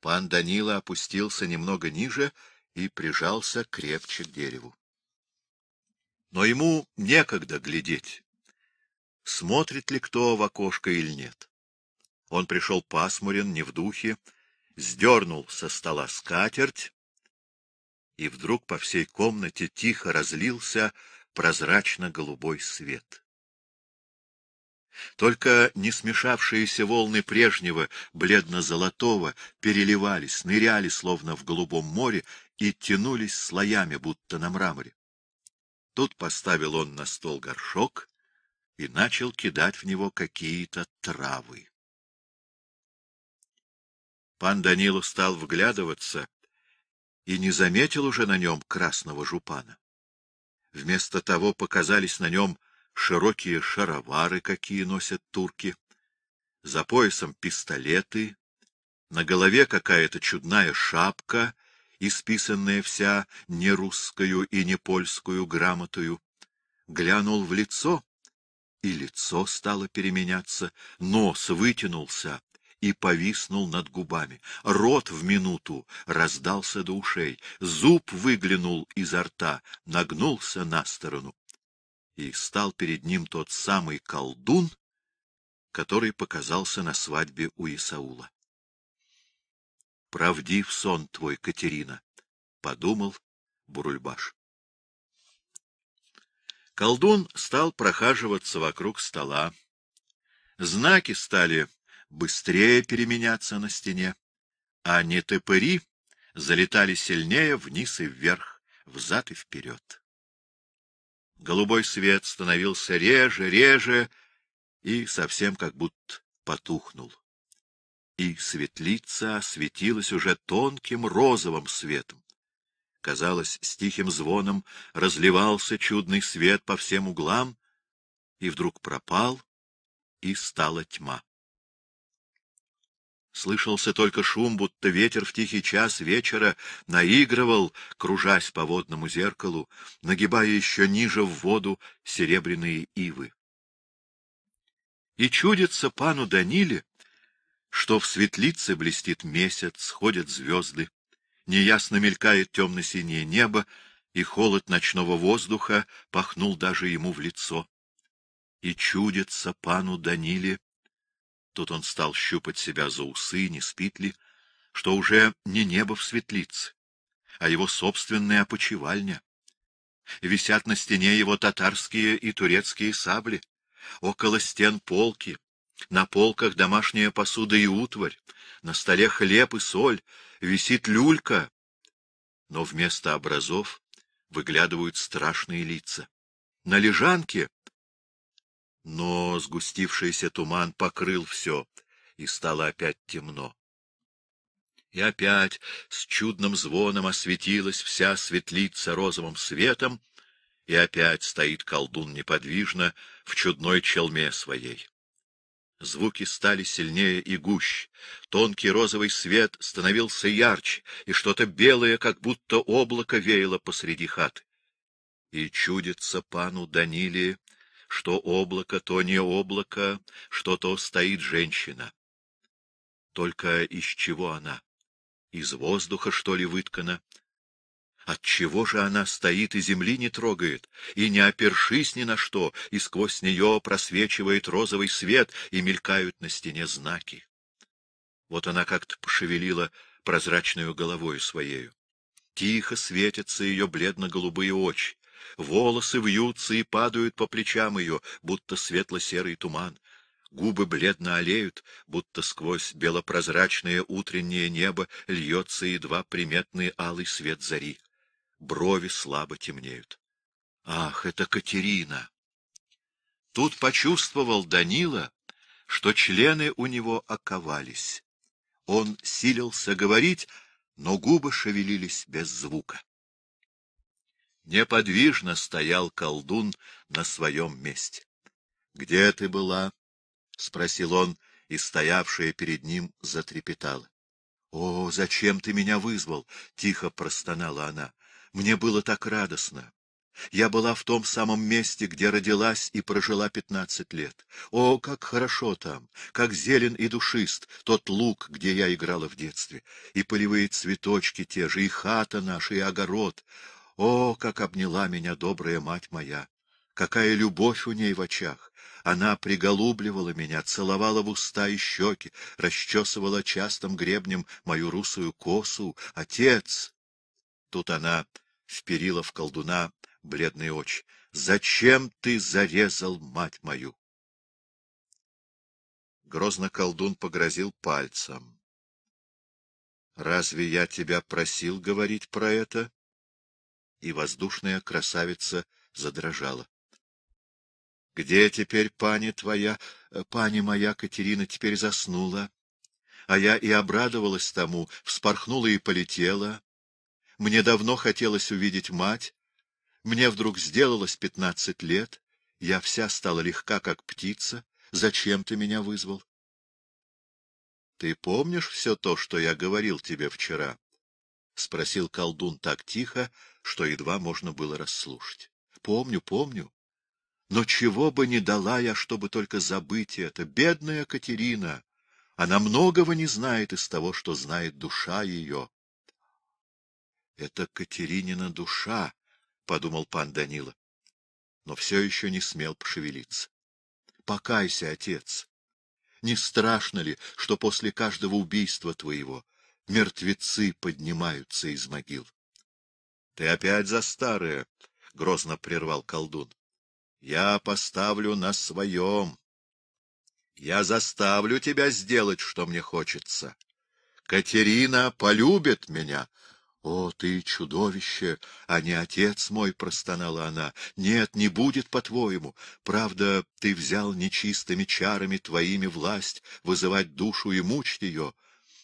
Пан Данила опустился немного ниже и прижался крепче к дереву. Но ему некогда глядеть, смотрит ли кто в окошко или нет. Он пришел пасмурен, не в духе, сдернул со стола скатерть, и вдруг по всей комнате тихо разлился прозрачно-голубой свет. Только не смешавшиеся волны прежнего, бледно-золотого, переливались, ныряли, словно в голубом море, и тянулись слоями, будто на мраморе. Тут поставил он на стол горшок и начал кидать в него какие-то травы. Пан Данилу стал вглядываться и не заметил уже на нем красного жупана. Вместо того показались на нем широкие шаровары, какие носят турки, за поясом пистолеты, на голове какая-то чудная шапка, исписанная вся не русскую и не польскую грамотою. Глянул в лицо, и лицо стало переменяться, нос вытянулся, и повиснул над губами. Рот в минуту раздался до ушей, зуб выглянул изо рта, нагнулся на сторону. И стал перед ним тот самый колдун, который показался на свадьбе у Исаула. «Правдив сон твой, Катерина», — подумал Бурульбаш. Колдун стал прохаживаться вокруг стола. Знаки стали быстрее переменяться на стене, а нетопыри залетали сильнее вниз и вверх, взад и вперед. Голубой свет становился реже, реже и совсем как будто потухнул. И светлица осветилась уже тонким розовым светом. Казалось, с тихим звоном разливался чудный свет по всем углам, и вдруг пропал, и стала тьма. Слышался только шум, будто ветер в тихий час вечера наигрывал, кружась по водному зеркалу, нагибая еще ниже в воду серебряные ивы. И чудится пану Даниле, что в светлице блестит месяц, сходят звезды, неясно мелькает темно-синее небо, и холод ночного воздуха пахнул даже ему в лицо. И чудится пану Даниле, Тут он стал щупать себя за усы, не спит ли, что уже не небо в светлице, а его собственная опочивальня. Висят на стене его татарские и турецкие сабли, около стен полки, на полках домашняя посуда и утварь, на столе хлеб и соль, висит люлька, но вместо образов выглядывают страшные лица. На лежанке но сгустившийся туман покрыл все, и стало опять темно. И опять с чудным звоном осветилась вся светлица розовым светом, и опять стоит колдун неподвижно в чудной челме своей. Звуки стали сильнее и гуще, тонкий розовый свет становился ярче, и что-то белое, как будто облако, веяло посреди хаты. И чудится пану Данилии, что облако то не облако, что то стоит женщина. Только из чего она? Из воздуха, что ли, выткана? От чего же она стоит и земли не трогает, и не опершись ни на что, и сквозь нее просвечивает розовый свет, и мелькают на стене знаки? Вот она как-то пошевелила прозрачную головою своею. Тихо светятся ее бледно-голубые очи волосы вьются и падают по плечам ее, будто светло-серый туман. Губы бледно олеют, будто сквозь белопрозрачное утреннее небо льется едва приметный алый свет зари. Брови слабо темнеют. Ах, это Катерина! Тут почувствовал Данила, что члены у него оковались. Он силился говорить, но губы шевелились без звука. Неподвижно стоял колдун на своем месте. — Где ты была? — спросил он, и стоявшая перед ним затрепетала. — О, зачем ты меня вызвал? — тихо простонала она. — Мне было так радостно. Я была в том самом месте, где родилась и прожила пятнадцать лет. О, как хорошо там, как зелен и душист тот луг, где я играла в детстве, и полевые цветочки те же, и хата наша, и огород. О, как обняла меня добрая мать моя! Какая любовь у ней в очах! Она приголубливала меня, целовала в уста и щеки, расчесывала частым гребнем мою русую косу. Отец! Тут она вперила в колдуна бледные очи. Зачем ты зарезал мать мою? Грозно колдун погрозил пальцем. — Разве я тебя просил говорить про это? и воздушная красавица задрожала. — Где теперь пани твоя, э, пани моя Катерина теперь заснула? А я и обрадовалась тому, вспорхнула и полетела. Мне давно хотелось увидеть мать. Мне вдруг сделалось пятнадцать лет. Я вся стала легка, как птица. Зачем ты меня вызвал? — Ты помнишь все то, что я говорил тебе вчера? — спросил колдун так тихо, что едва можно было расслушать. Помню, помню. Но чего бы не дала я, чтобы только забыть это. Бедная Катерина! Она многого не знает из того, что знает душа ее. — Это Катеринина душа, — подумал пан Данила, но все еще не смел пошевелиться. — Покайся, отец! Не страшно ли, что после каждого убийства твоего мертвецы поднимаются из могил? — Ты опять за старое, — грозно прервал колдун. — Я поставлю на своем. Я заставлю тебя сделать, что мне хочется. Катерина полюбит меня. — О, ты чудовище, а не отец мой, — простонала она. — Нет, не будет, по-твоему. Правда, ты взял нечистыми чарами твоими власть вызывать душу и мучить ее. —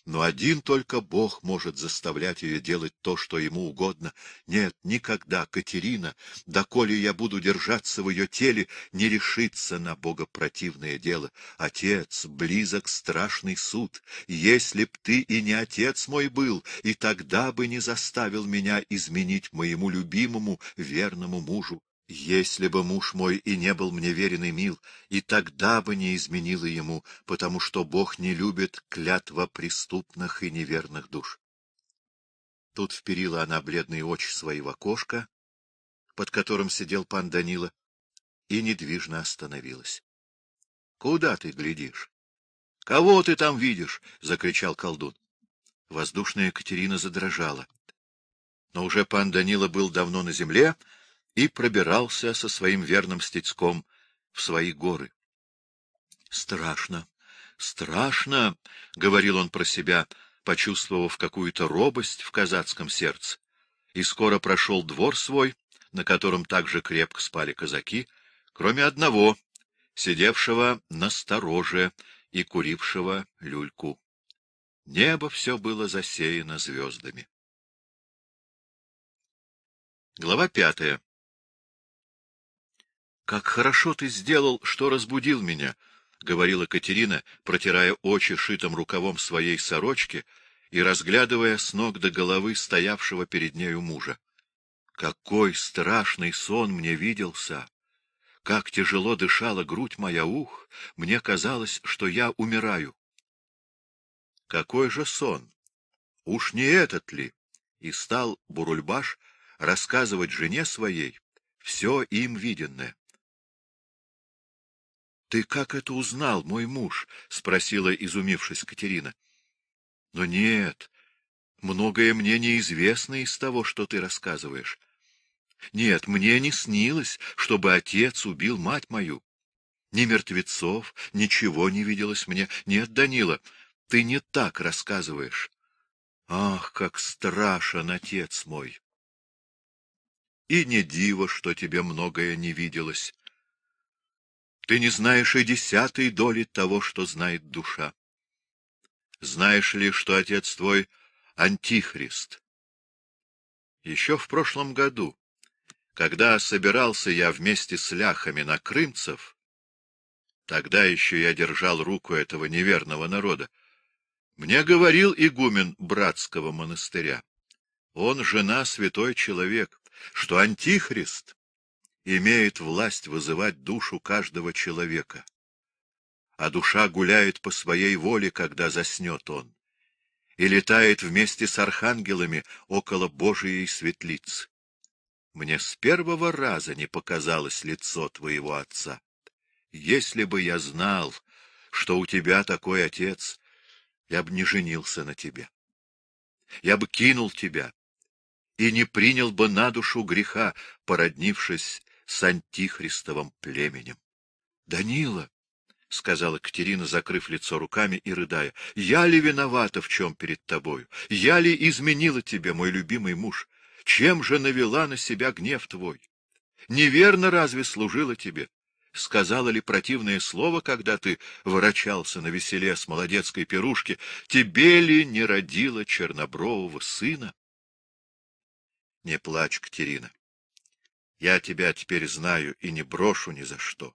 но один только Бог может заставлять ее делать то, что ему угодно. Нет, никогда Катерина, доколе я буду держаться в ее теле, не решится на богопротивное дело. Отец, близок страшный суд. Если б ты и не отец мой был, и тогда бы не заставил меня изменить моему любимому верному мужу. Если бы муж мой и не был мне верен и мил, и тогда бы не изменила ему, потому что Бог не любит клятва преступных и неверных душ. Тут вперила она бледные очи свои в окошко, под которым сидел пан Данила, и недвижно остановилась. — Куда ты глядишь? — Кого ты там видишь? — закричал колдун. Воздушная Катерина задрожала. Но уже пан Данила был давно на земле, — и пробирался со своим верным стецком в свои горы. «Страшно, страшно!» — говорил он про себя, почувствовав какую-то робость в казацком сердце. И скоро прошел двор свой, на котором также крепко спали казаки, кроме одного, сидевшего на стороже и курившего люльку. Небо все было засеяно звездами. Глава пятая как хорошо ты сделал, что разбудил меня, — говорила Катерина, протирая очи шитым рукавом своей сорочки и разглядывая с ног до головы стоявшего перед нею мужа. Какой страшный сон мне виделся! Как тяжело дышала грудь моя, ух! Мне казалось, что я умираю. Какой же сон! Уж не этот ли? И стал Бурульбаш рассказывать жене своей все им виденное. — Ты как это узнал, мой муж? — спросила, изумившись Катерина. — Но нет, многое мне неизвестно из того, что ты рассказываешь. Нет, мне не снилось, чтобы отец убил мать мою. Ни мертвецов, ничего не виделось мне. Нет, Данила, ты не так рассказываешь. Ах, как страшен отец мой! И не диво, что тебе многое не виделось. Ты не знаешь и десятой доли того, что знает душа. Знаешь ли, что отец твой — антихрист? Еще в прошлом году, когда собирался я вместе с ляхами на крымцев, тогда еще я держал руку этого неверного народа, мне говорил игумен братского монастыря, он жена святой человек, что антихрист имеет власть вызывать душу каждого человека. А душа гуляет по своей воле, когда заснет он, и летает вместе с архангелами около Божией светлицы. Мне с первого раза не показалось лицо твоего отца. Если бы я знал, что у тебя такой отец, я бы не женился на тебе. Я бы кинул тебя и не принял бы на душу греха, породнившись с антихристовым племенем. — Данила! — сказала Катерина, закрыв лицо руками и рыдая. — Я ли виновата в чем перед тобою? Я ли изменила тебе, мой любимый муж? Чем же навела на себя гнев твой? Неверно разве служила тебе? Сказала ли противное слово, когда ты ворочался на веселе с молодецкой пирушки? Тебе ли не родила чернобрового сына? — Не плачь, Катерина. Я тебя теперь знаю и не брошу ни за что.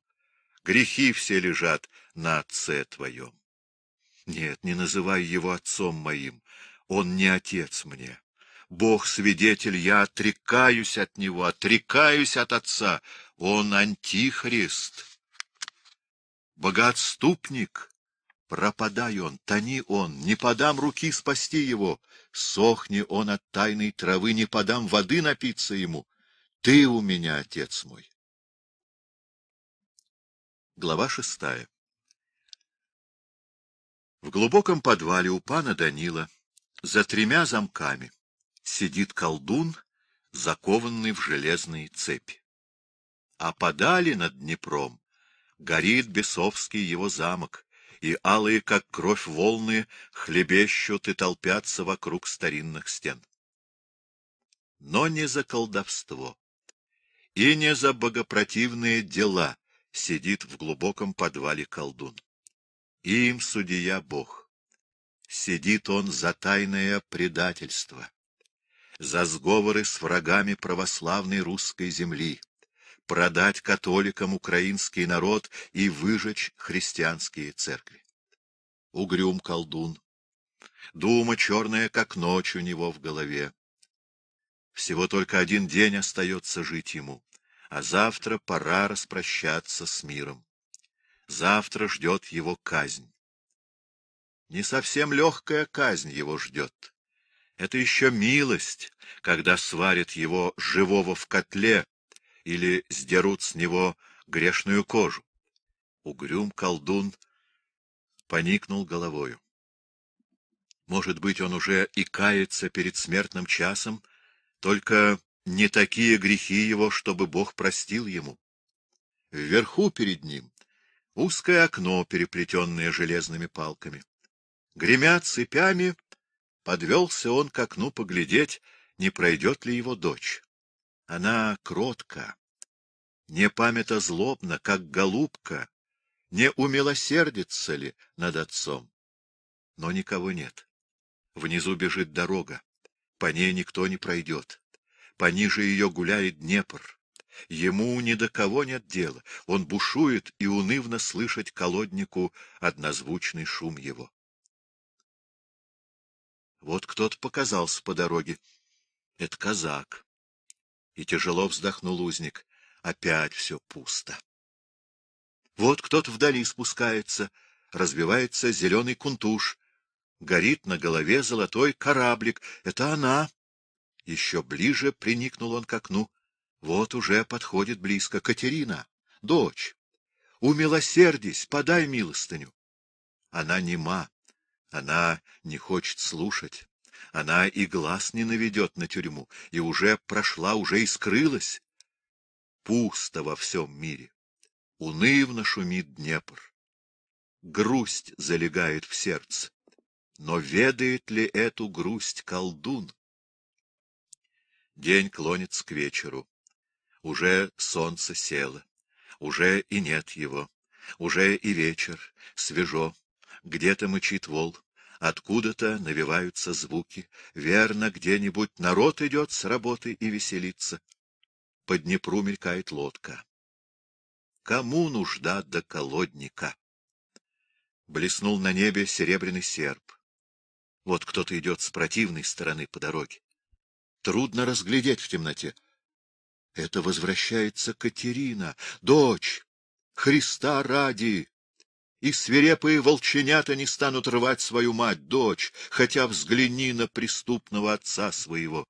Грехи все лежат на отце твоем. Нет, не называй его отцом моим. Он не отец мне. Бог свидетель, я отрекаюсь от него, отрекаюсь от отца. Он антихрист. Богоотступник. Пропадай он, тони он, не подам руки спасти его. Сохни он от тайной травы, не подам воды напиться ему. Ты у меня, отец мой. Глава шестая В глубоком подвале у пана Данила за тремя замками сидит колдун, закованный в железные цепи. А подали над Днепром горит бесовский его замок, и алые, как кровь, волны хлебещут и толпятся вокруг старинных стен. Но не за колдовство, и не за богопротивные дела сидит в глубоком подвале колдун. Им судья Бог. Сидит он за тайное предательство, за сговоры с врагами православной русской земли, продать католикам украинский народ и выжечь христианские церкви. Угрюм колдун. Дума черная, как ночь у него в голове. Всего только один день остается жить ему, а завтра пора распрощаться с миром. Завтра ждет его казнь. Не совсем легкая казнь его ждет. Это еще милость, когда сварят его живого в котле или сдерут с него грешную кожу. Угрюм колдун поникнул головою. Может быть, он уже и кается перед смертным часом только не такие грехи его, чтобы Бог простил ему. Вверху перед ним узкое окно, переплетенное железными палками. Гремя цепями, подвелся он к окну поглядеть, не пройдет ли его дочь. Она кротка, не памята злобна, как голубка, не умилосердится ли над отцом. Но никого нет. Внизу бежит дорога. По ней никто не пройдет. Пониже ее гуляет Днепр. Ему ни до кого нет дела. Он бушует, и унывно слышать колоднику однозвучный шум его. Вот кто-то показался по дороге. Это казак. И тяжело вздохнул узник. Опять все пусто. Вот кто-то вдали спускается. Развивается зеленый кунтуш горит на голове золотой кораблик. Это она. Еще ближе приникнул он к окну. Вот уже подходит близко Катерина, дочь. Умилосердись, подай милостыню. Она нема, она не хочет слушать. Она и глаз не наведет на тюрьму, и уже прошла, уже и скрылась. Пусто во всем мире. Унывно шумит Днепр. Грусть залегает в сердце. Но ведает ли эту грусть колдун? День клонится к вечеру. Уже солнце село, уже и нет его, уже и вечер, свежо, где-то мычит вол, откуда-то навиваются звуки, верно, где-нибудь народ идет с работы и веселится. По Днепру мелькает лодка. Кому нужда до колодника? Блеснул на небе серебряный серп. Вот кто-то идет с противной стороны по дороге. Трудно разглядеть в темноте. Это возвращается Катерина, дочь, Христа ради. И свирепые волченята не станут рвать свою мать, дочь, хотя взгляни на преступного отца своего.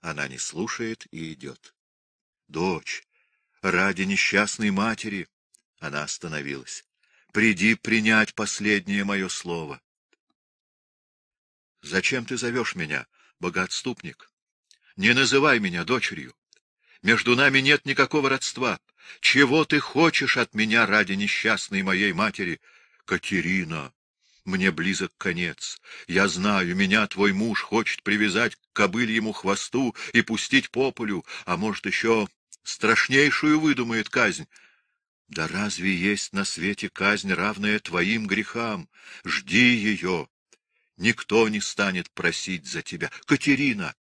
Она не слушает и идет. Дочь, ради несчастной матери. Она остановилась. Приди принять последнее мое слово. Зачем ты зовешь меня, богоотступник? Не называй меня дочерью. Между нами нет никакого родства. Чего ты хочешь от меня ради несчастной моей матери? Катерина, мне близок конец. Я знаю, меня твой муж хочет привязать к кобыльему хвосту и пустить по полю, а может, еще страшнейшую выдумает казнь. Да разве есть на свете казнь, равная твоим грехам? Жди ее, Никто не станет просить за тебя. Катерина!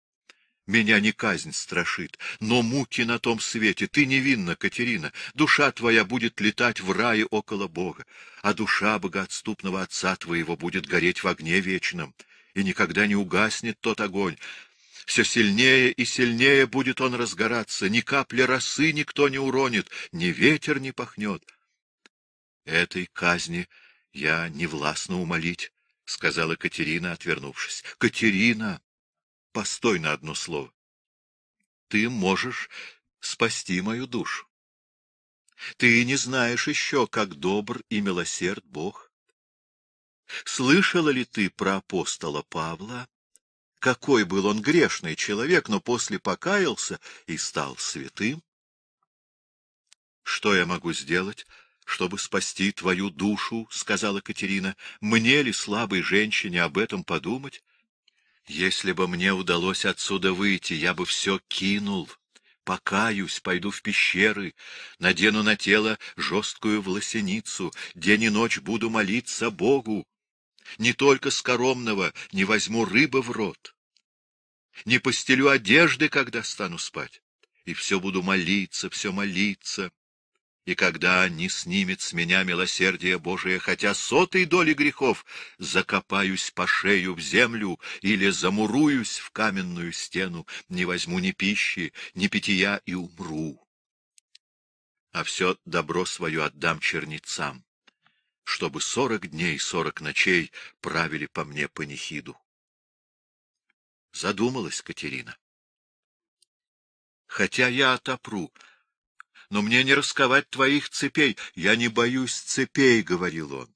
Меня не казнь страшит, но муки на том свете. Ты невинна, Катерина. Душа твоя будет летать в рае около Бога, а душа богоотступного отца твоего будет гореть в огне вечном, и никогда не угаснет тот огонь. Все сильнее и сильнее будет он разгораться, ни капли росы никто не уронит, ни ветер не пахнет. Этой казни я не властно умолить. — сказала Катерина, отвернувшись. — Катерина! Постой на одно слово. Ты можешь спасти мою душу. Ты не знаешь еще, как добр и милосерд Бог. Слышала ли ты про апостола Павла? Какой был он грешный человек, но после покаялся и стал святым? Что я могу сделать? чтобы спасти твою душу, — сказала Катерина, — мне ли, слабой женщине, об этом подумать? Если бы мне удалось отсюда выйти, я бы все кинул. Покаюсь, пойду в пещеры, надену на тело жесткую волосеницу, день и ночь буду молиться Богу. Не только скоромного не возьму рыбы в рот, не постелю одежды, когда стану спать, и все буду молиться, все молиться. И когда не снимет с меня милосердие Божие, хотя сотой доли грехов, закопаюсь по шею в землю или замуруюсь в каменную стену, не возьму ни пищи, ни питья и умру. А все добро свое отдам черницам, чтобы сорок дней, сорок ночей правили по мне панихиду. Задумалась Катерина. Хотя я отопру, — но мне не расковать твоих цепей. Я не боюсь цепей, — говорил он.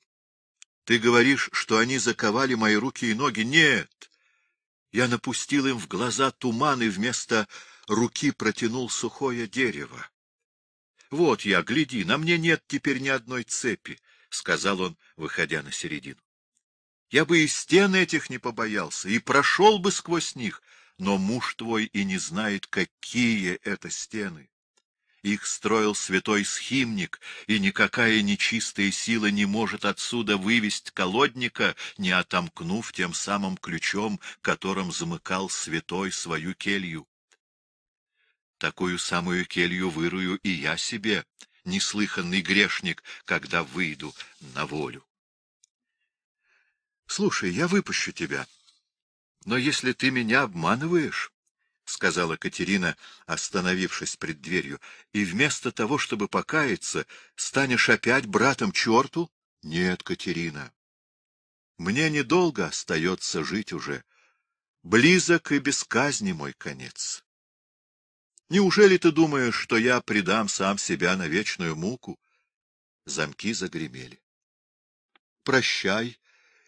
Ты говоришь, что они заковали мои руки и ноги. Нет! Я напустил им в глаза туман и вместо руки протянул сухое дерево. Вот я, гляди, на мне нет теперь ни одной цепи, — сказал он, выходя на середину. Я бы и стен этих не побоялся, и прошел бы сквозь них, но муж твой и не знает, какие это стены. Их строил святой схимник, и никакая нечистая сила не может отсюда вывести колодника, не отомкнув тем самым ключом, которым замыкал святой свою келью. Такую самую келью вырую и я себе, неслыханный грешник, когда выйду на волю. Слушай, я выпущу тебя, но если ты меня обманываешь... — сказала Катерина, остановившись пред дверью, — и вместо того, чтобы покаяться, станешь опять братом черту? — Нет, Катерина. Мне недолго остается жить уже. Близок и без казни мой конец. Неужели ты думаешь, что я предам сам себя на вечную муку? Замки загремели. — Прощай.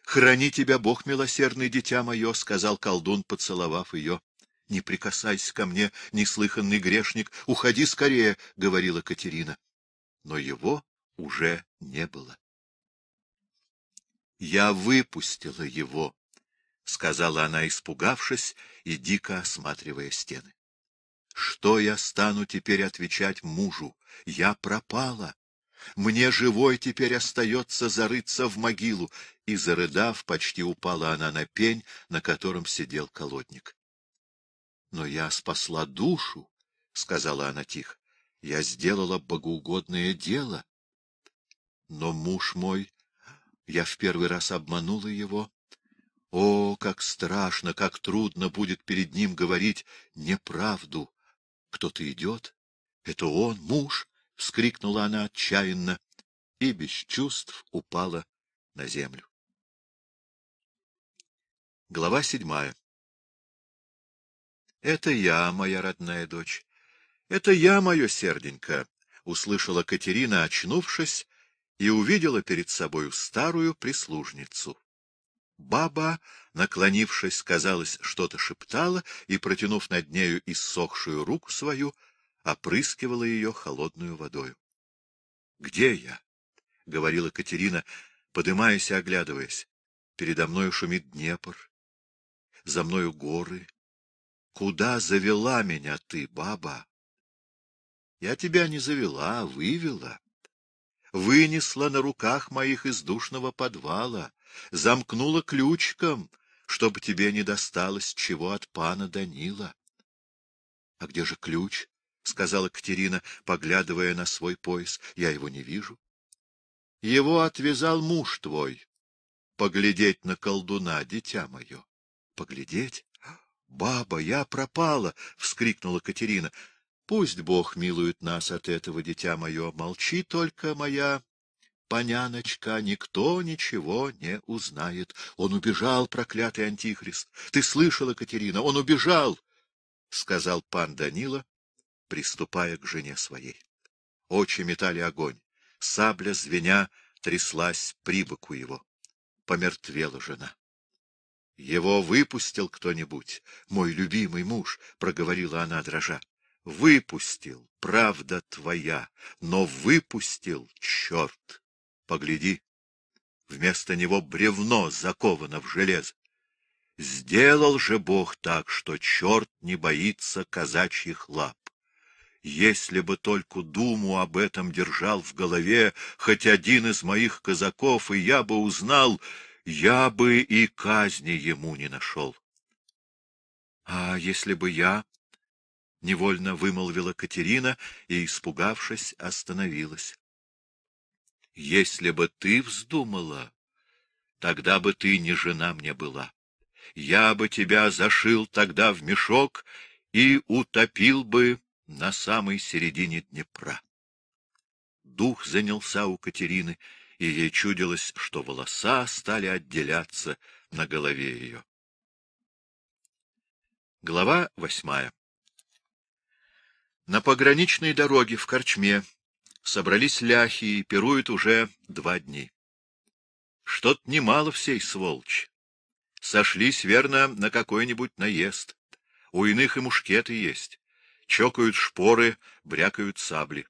Храни тебя, Бог милосердный, дитя мое, — сказал колдун, поцеловав ее. — Не прикасайся ко мне, неслыханный грешник, уходи скорее, — говорила Катерина. Но его уже не было. — Я выпустила его, — сказала она, испугавшись и дико осматривая стены. — Что я стану теперь отвечать мужу? Я пропала. Мне живой теперь остается зарыться в могилу. И, зарыдав, почти упала она на пень, на котором сидел колодник. Но я спасла душу, — сказала она тихо. Я сделала богоугодное дело. Но муж мой, я в первый раз обманула его. О, как страшно, как трудно будет перед ним говорить неправду. Кто-то идет. Это он, муж, — вскрикнула она отчаянно и без чувств упала на землю. Глава седьмая это я, моя родная дочь. Это я, мое серденько, — услышала Катерина, очнувшись, и увидела перед собою старую прислужницу. Баба, наклонившись, казалось, что-то шептала и, протянув над нею иссохшую руку свою, опрыскивала ее холодную водою. — Где я? — говорила Катерина, подымаясь и оглядываясь. Передо мною шумит Днепр, за мною горы, Куда завела меня ты, баба? Я тебя не завела, а вывела. Вынесла на руках моих из душного подвала, замкнула ключком, чтобы тебе не досталось чего от пана Данила. — А где же ключ? — сказала Катерина, поглядывая на свой пояс. — Я его не вижу. — Его отвязал муж твой. — Поглядеть на колдуна, дитя мое. — Поглядеть? «Баба, я пропала!» — вскрикнула Катерина. «Пусть Бог милует нас от этого, дитя мое. Молчи только, моя поняночка, никто ничего не узнает. Он убежал, проклятый антихрист. Ты слышала, Катерина, он убежал!» — сказал пан Данила, приступая к жене своей. Очи метали огонь. Сабля звеня тряслась при боку его. Помертвела жена. — Его выпустил кто-нибудь, мой любимый муж, — проговорила она, дрожа. — Выпустил, правда твоя, но выпустил, черт! Погляди, вместо него бревно заковано в железо. Сделал же Бог так, что черт не боится казачьих лап. Если бы только думу об этом держал в голове хоть один из моих казаков, и я бы узнал я бы и казни ему не нашел. — А если бы я... — невольно вымолвила Катерина и, испугавшись, остановилась. — Если бы ты вздумала, тогда бы ты не жена мне была. Я бы тебя зашил тогда в мешок и утопил бы на самой середине Днепра. Дух занялся у Катерины, — и ей чудилось, что волоса стали отделяться на голове ее. Глава восьмая На пограничной дороге в Корчме собрались ляхи и пируют уже два дни. Что-то немало всей сволочи. Сошлись, верно, на какой-нибудь наезд. У иных и мушкеты есть. Чокают шпоры, брякают сабли.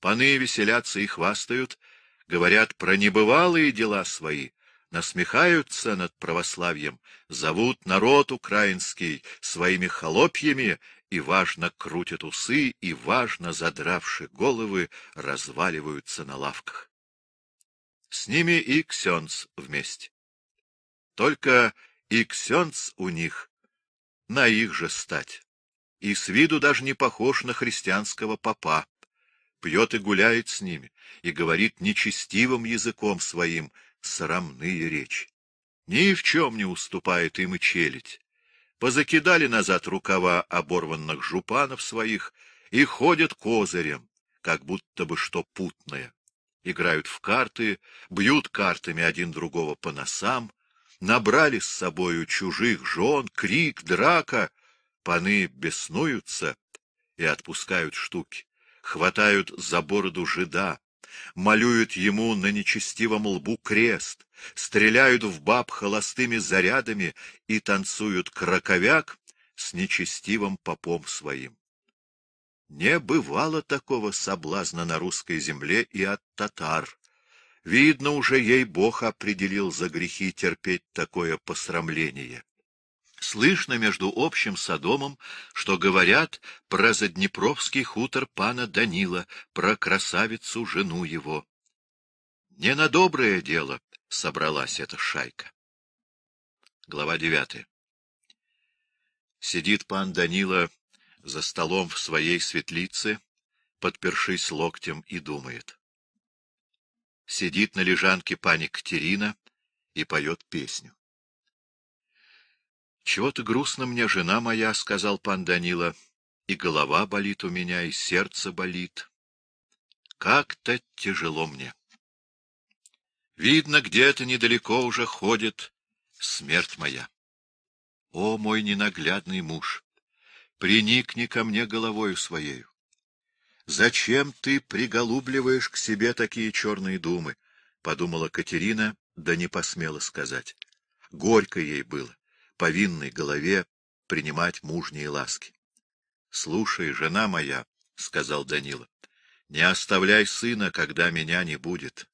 Паны веселятся и хвастают — говорят про небывалые дела свои, насмехаются над православием, зовут народ украинский своими холопьями и важно крутят усы, и важно, задравши головы, разваливаются на лавках. С ними и Ксенц вместе. Только и Ксенц у них на их же стать, и с виду даже не похож на христианского папа, пьет и гуляет с ними, и говорит нечестивым языком своим срамные речи. Ни в чем не уступает им и челядь. Позакидали назад рукава оборванных жупанов своих и ходят козырем, как будто бы что путное. Играют в карты, бьют картами один другого по носам, набрали с собою чужих жен, крик, драка. Паны беснуются и отпускают штуки хватают за бороду жида, малюют ему на нечестивом лбу крест, стреляют в баб холостыми зарядами и танцуют краковяк с нечестивым попом своим. Не бывало такого соблазна на русской земле и от татар. Видно, уже ей Бог определил за грехи терпеть такое посрамление слышно между общим Содомом, что говорят про заднепровский хутор пана Данила, про красавицу жену его. Не на доброе дело собралась эта шайка. Глава девятая. Сидит пан Данила за столом в своей светлице, подпершись локтем, и думает. Сидит на лежанке пани Катерина и поет песню. — Чего-то грустно мне, жена моя, — сказал пан Данила, — и голова болит у меня, и сердце болит. Как-то тяжело мне. Видно, где-то недалеко уже ходит смерть моя. О, мой ненаглядный муж, приникни ко мне головою своею. Зачем ты приголубливаешь к себе такие черные думы? — подумала Катерина, да не посмела сказать. Горько ей было повинной голове принимать мужние ласки. — Слушай, жена моя, — сказал Данила, — не оставляй сына, когда меня не будет.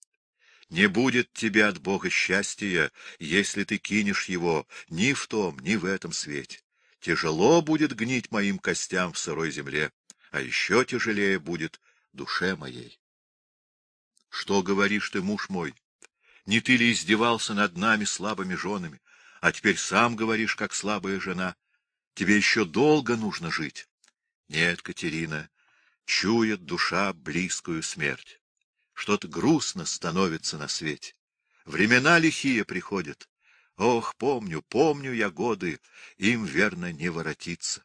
Не будет тебе от Бога счастья, если ты кинешь его ни в том, ни в этом свете. Тяжело будет гнить моим костям в сырой земле, а еще тяжелее будет душе моей. Что говоришь ты, муж мой? Не ты ли издевался над нами слабыми женами? а теперь сам говоришь, как слабая жена. Тебе еще долго нужно жить. Нет, Катерина, чует душа близкую смерть. Что-то грустно становится на свете. Времена лихие приходят. Ох, помню, помню я годы, им, верно, не воротиться.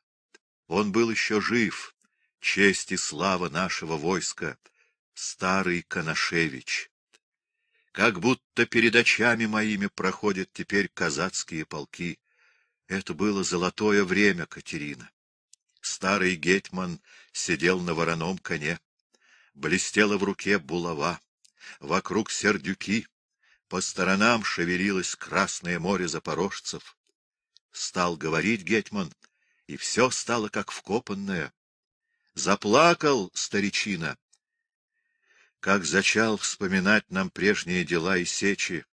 Он был еще жив, честь и слава нашего войска, старый Коношевич. Как будто перед очами моими проходят теперь казацкие полки. Это было золотое время, Катерина. Старый гетьман сидел на вороном коне. Блестела в руке булава. Вокруг сердюки. По сторонам шевелилось Красное море запорожцев. Стал говорить гетьман, и все стало как вкопанное. Заплакал старичина, как зачал вспоминать нам прежние дела и сечи.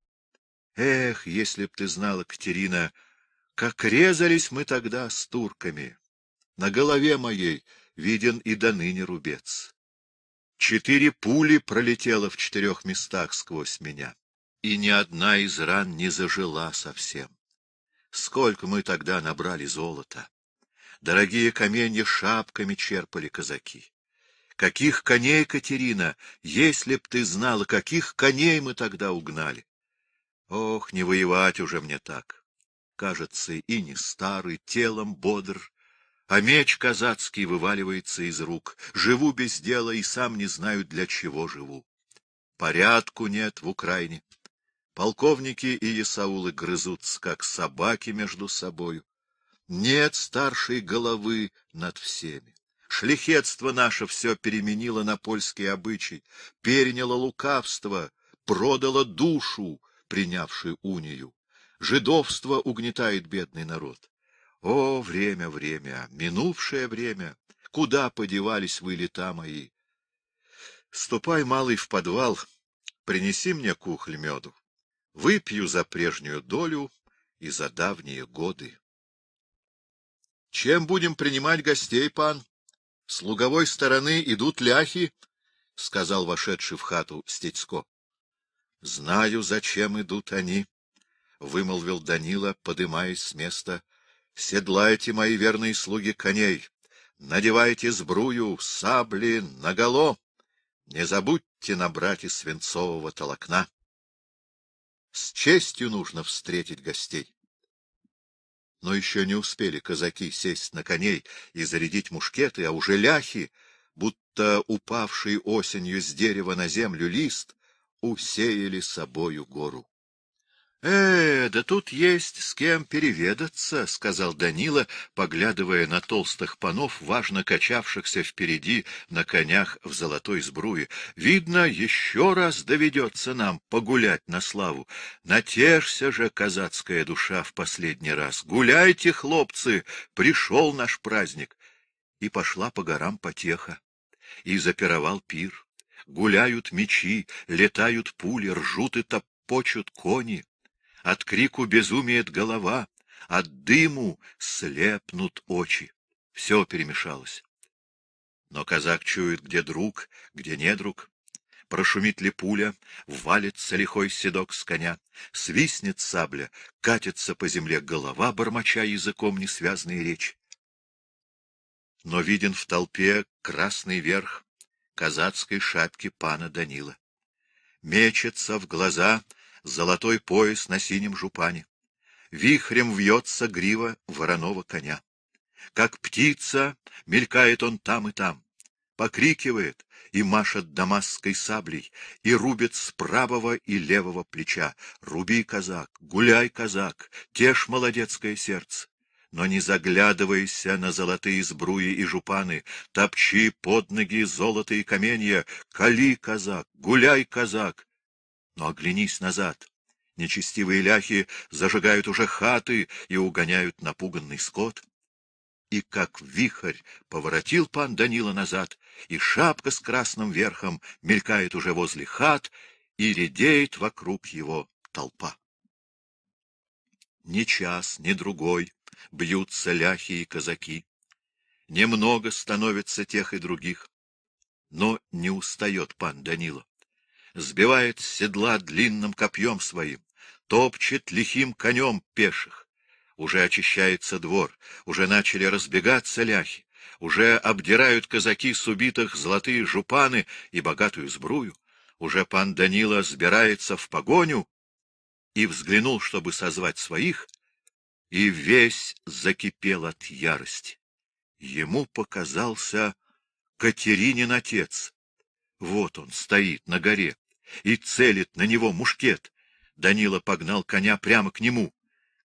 Эх, если б ты знала, Катерина, как резались мы тогда с турками! На голове моей виден и доныне рубец. Четыре пули пролетело в четырех местах сквозь меня, и ни одна из ран не зажила совсем. Сколько мы тогда набрали золота! Дорогие каменья шапками черпали казаки. Каких коней, Катерина, если б ты знала, каких коней мы тогда угнали! Ох, не воевать уже мне так! Кажется, и не старый, телом бодр, а меч казацкий вываливается из рук. Живу без дела и сам не знаю, для чего живу. Порядку нет в Украине. Полковники и Исаулы грызутся, как собаки между собою. Нет старшей головы над всеми. Шлихетство наше все переменило на польский обычай, переняло лукавство, продало душу, принявшую унию. Жидовство угнетает бедный народ. О, время, время, минувшее время! Куда подевались вы, лета мои? Ступай, малый, в подвал, принеси мне кухоль меду. Выпью за прежнюю долю и за давние годы. — Чем будем принимать гостей, пан? — С луговой стороны идут ляхи, — сказал вошедший в хату Стецко. — Знаю, зачем идут они, — вымолвил Данила, подымаясь с места. — Седлайте, мои верные слуги, коней, надевайте сбрую, сабли, наголо. Не забудьте набрать из свинцового толокна. С честью нужно встретить гостей. Но еще не успели казаки сесть на коней и зарядить мушкеты, а уже ляхи, будто упавший осенью с дерева на землю лист, усеяли собою гору. «Э, да тут есть с кем переведаться», — сказал Данила, поглядывая на толстых панов, важно качавшихся впереди на конях в золотой сбруе. «Видно, еще раз доведется нам погулять на славу. Натешься же, казацкая душа, в последний раз. Гуляйте, хлопцы, пришел наш праздник». И пошла по горам потеха, и запировал пир. Гуляют мечи, летают пули, ржут и топочут кони. От крику безумеет голова, от дыму слепнут очи. Все перемешалось. Но казак чует, где друг, где недруг. Прошумит ли пуля, валится лихой седок с коня, свистнет сабля, катится по земле голова, бормоча языком несвязные речи. Но виден в толпе красный верх казацкой шапки пана Данила. Мечется в глаза золотой пояс на синем жупане. Вихрем вьется грива вороного коня. Как птица мелькает он там и там, покрикивает и машет дамасской саблей, и рубит с правого и левого плеча. Руби, казак, гуляй, казак, тешь молодецкое сердце но не заглядывайся на золотые сбруи и жупаны, топчи под ноги золото каменья, кали, казак, гуляй, казак, но оглянись назад. Нечестивые ляхи зажигают уже хаты и угоняют напуганный скот. И как вихрь поворотил пан Данила назад, и шапка с красным верхом мелькает уже возле хат, и редеет вокруг его толпа. Ни час, ни другой бьются ляхи и казаки. Немного становится тех и других. Но не устает пан Данила сбивает с седла длинным копьем своим, топчет лихим конем пеших. Уже очищается двор, уже начали разбегаться ляхи, уже обдирают казаки с убитых золотые жупаны и богатую сбрую, уже пан Данила сбирается в погоню и взглянул, чтобы созвать своих, и весь закипел от ярости. Ему показался Катеринин отец. Вот он стоит на горе и целит на него мушкет. Данила погнал коня прямо к нему.